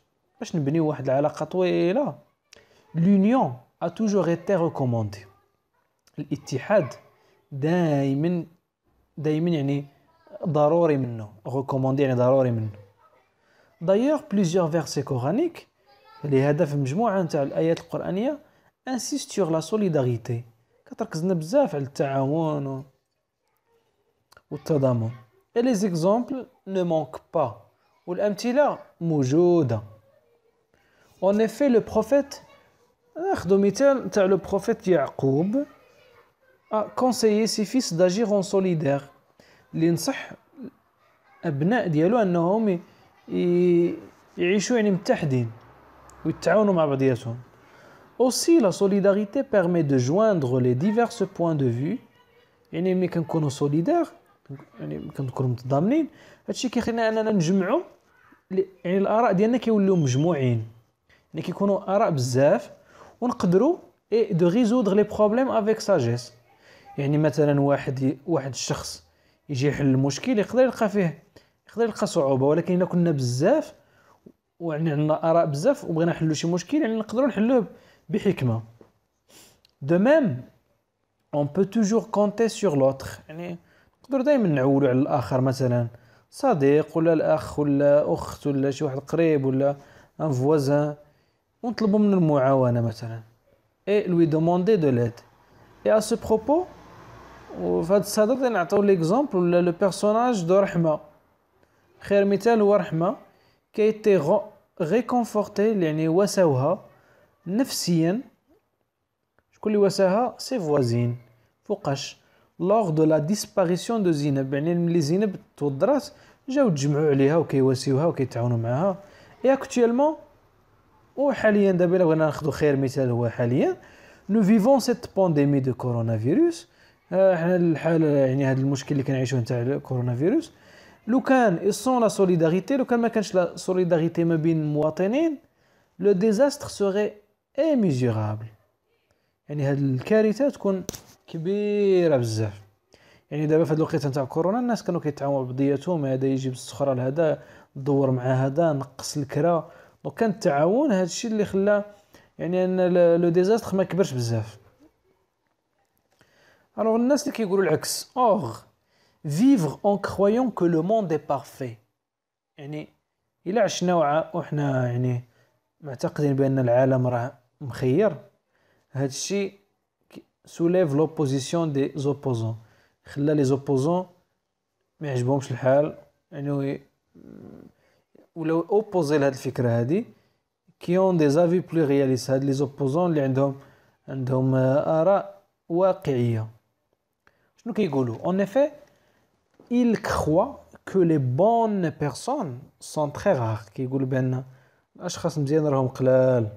باش نبنيو واحد العلاقه طويله لونيون ا توجور ايتي ريكوموندي الاتحاد دائما دائما يعني ضروري منه ريكوموندي يعني ضروري منه دايوغ بليزيور فيرسي كورانيك لهذا في مجموعه نتاع الايات القرانيه انسيست سور لا سوليداريتي كتركزنا بزاف على التعاون و... والتضامن لي زيكزومبل نو مونك با والامثله موجوده En effet, le prophète, le prophète Yaqub a conseillé ses fils d'agir en solidaire. لينصح الابناء ديالو انهم يعيشوا يعني متحدين ويتعاونوا مع بعضياتهم Aussi, la solidarité permet de joindre les divers points de vue. يعني ملي كنكونوا سوليدار يعني كنكونوا متضامنين هادشي كيخلينا اننا نجمعوا يعني الاراء ديالنا كيوليو مجموعين اللي كيكونوا اراء بزاف ونقدروا اي دو ريزودغ لي بروبليم افيك ساجيس يعني مثلا واحد واحد الشخص يجي يحل المشكل يقدر يلقى فيه يقدر يلقى صعوبه ولكن الا كنا بزاف ويعني عندنا اراء بزاف وبغينا نحلو شي مشكل يعني نقدروا نحلوه بحكمه دو ميم اون بو توجور كونتي سور لوتر يعني نقدروا دائما نعولوا على الاخر مثلا صديق ولا الاخ ولا اخت ولا شي واحد قريب ولا ان فوازان ونطلبوا من المعاونه مثلا اي لوي دوموندي دو ليد اي ا سو بروبو وفي هذا الصدد نعطيو ليكزومبل ولا لو بيرسوناج دو رحمه خير مثال هو رحمه كيتي ريكونفورتي يعني وساوها نفسيا شكون اللي وساها سي فوازين فوقاش لوغ دو لا ديسباريسيون دو زينب يعني ملي زينب توضرات جاو تجمعوا عليها وكيواسيوها وكيتعاونوا معاها اي اكتويلمون وحاليا دابا الا بغينا ناخذ خير مثال هو حاليا نو فيفون سيت بانديمي دو كورونا فيروس آه، حنا الحاله يعني هذا المشكل اللي كنعيشوه نتاع الكورونا فيروس لو كان سون لا سوليداريتي لو كان ما كانش لا سوليداريتي ما بين المواطنين لو ديزاستر سوري ميزورابل يعني هاد الكارثه تكون كبيره بزاف يعني دابا في هاد الوقيته نتاع كورونا الناس كانوا كيتعاونوا بعضياتهم هذا يجيب السخره لهذا دور مع هذا نقص الكرا دونك كان التعاون هذا الشيء اللي خلى يعني ان لو ديزاستر ما كبرش بزاف الوغ الناس اللي كيقولوا العكس اوغ فيفغ اون كرويون كو لو موند اي بارفي يعني الا عشنا وحنا يعني معتقدين بان العالم راه مخير هذا الشيء سوليف لوبوزيسيون دي زوبوزون خلى لي زوبوزون ما يعجبهمش الحال يعني ou les opposés à cette idée qui ont des avis plus réalistes les opposants les عندهم عندهم اراء واقعيه شنو كيقولوا en effet il croit que les bonnes personnes sont très rares كيقولوا بان الاشخاص مزيان راهم قلال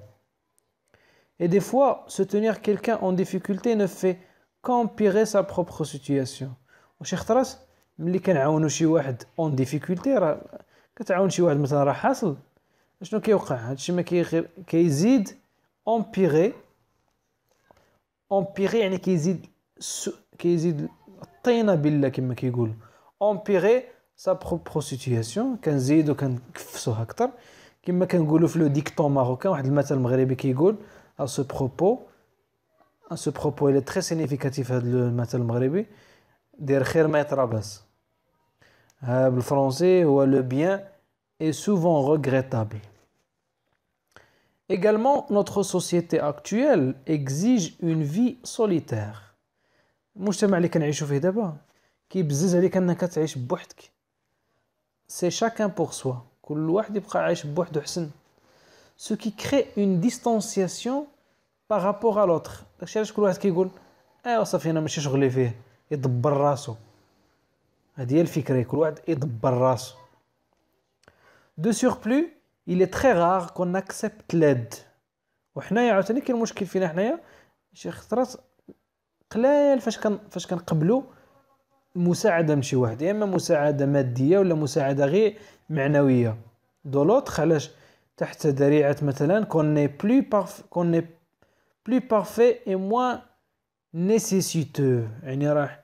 et des fois soutenir quelqu'un en difficulté ne fait qu'empirer sa propre situation وشي خطرات ملي كنعاونوا شي واحد en difficulté راه كتعاون شي واحد مثلا راه حاصل شنو كيوقع هادشي ما كيغير كيزيد امبيغي امبيغي يعني كيزيد سو كيزيد الطينه بالله كما كيقول امبيغي سا بروبر سيتياسيون كنزيدو كنكفسوها اكثر كما كنقولوا في لو ديكتون ماروكان واحد المثل مغربي كيقول ا سو بروبو ا سو بروبو الى تري سينيفيكاتيف هذا المثل المغربي دير خير ما يطرى باس Euh, le français ou le bien est souvent regrettable. Également, notre société actuelle exige une vie solitaire. Moi je te dis que les canadiens chauffent d'abord. Qui peut dire C'est chacun pour soi. Que l'ouest des Prairies boit de l'asné. Ce qui crée une distanciation par rapport à l'autre. Tu cherches quoi? Tu veux que je te dise? Ah, ça fait une machine et de brasser. هذه هي الفكره كل واحد يدبر راسو دو سيغ بلو il est très rare qu'on accepte l'aide وحنايا عاوتاني كاين مشكل فينا حنايا شي خطرات قلال فاش كان فاش كنقبلوا مساعده من شي واحد يا اما مساعده ماديه ولا مساعده غير معنويه دو لوتخ علاش تحت ذريعه مثلا كون ني بلو بارف كون ني بلو بارفي اي موان نيسيسيتو يعني راه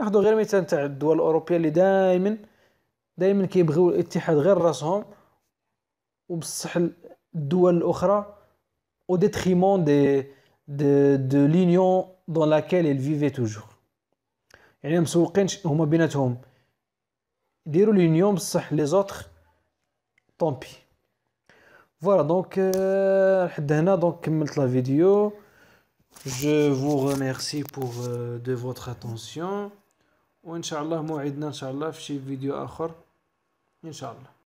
ناخذ غير مثال تاع الدول الاوروبيه اللي دائما دائما كيبغيو الاتحاد غير راسهم وبصح الدول الاخرى او ديتريمون دي دو دو لينيون دون لاكيل ايل فيفي توجور يعني مسوقينش هما بيناتهم يديروا لينيون بصح لي زوتر طومبي فوالا دونك لحد هنا دونك كملت لا فيديو Je vous remercie pour euh, de votre attention. وان شاء الله موعدنا ان شاء الله في شي فيديو اخر ان شاء الله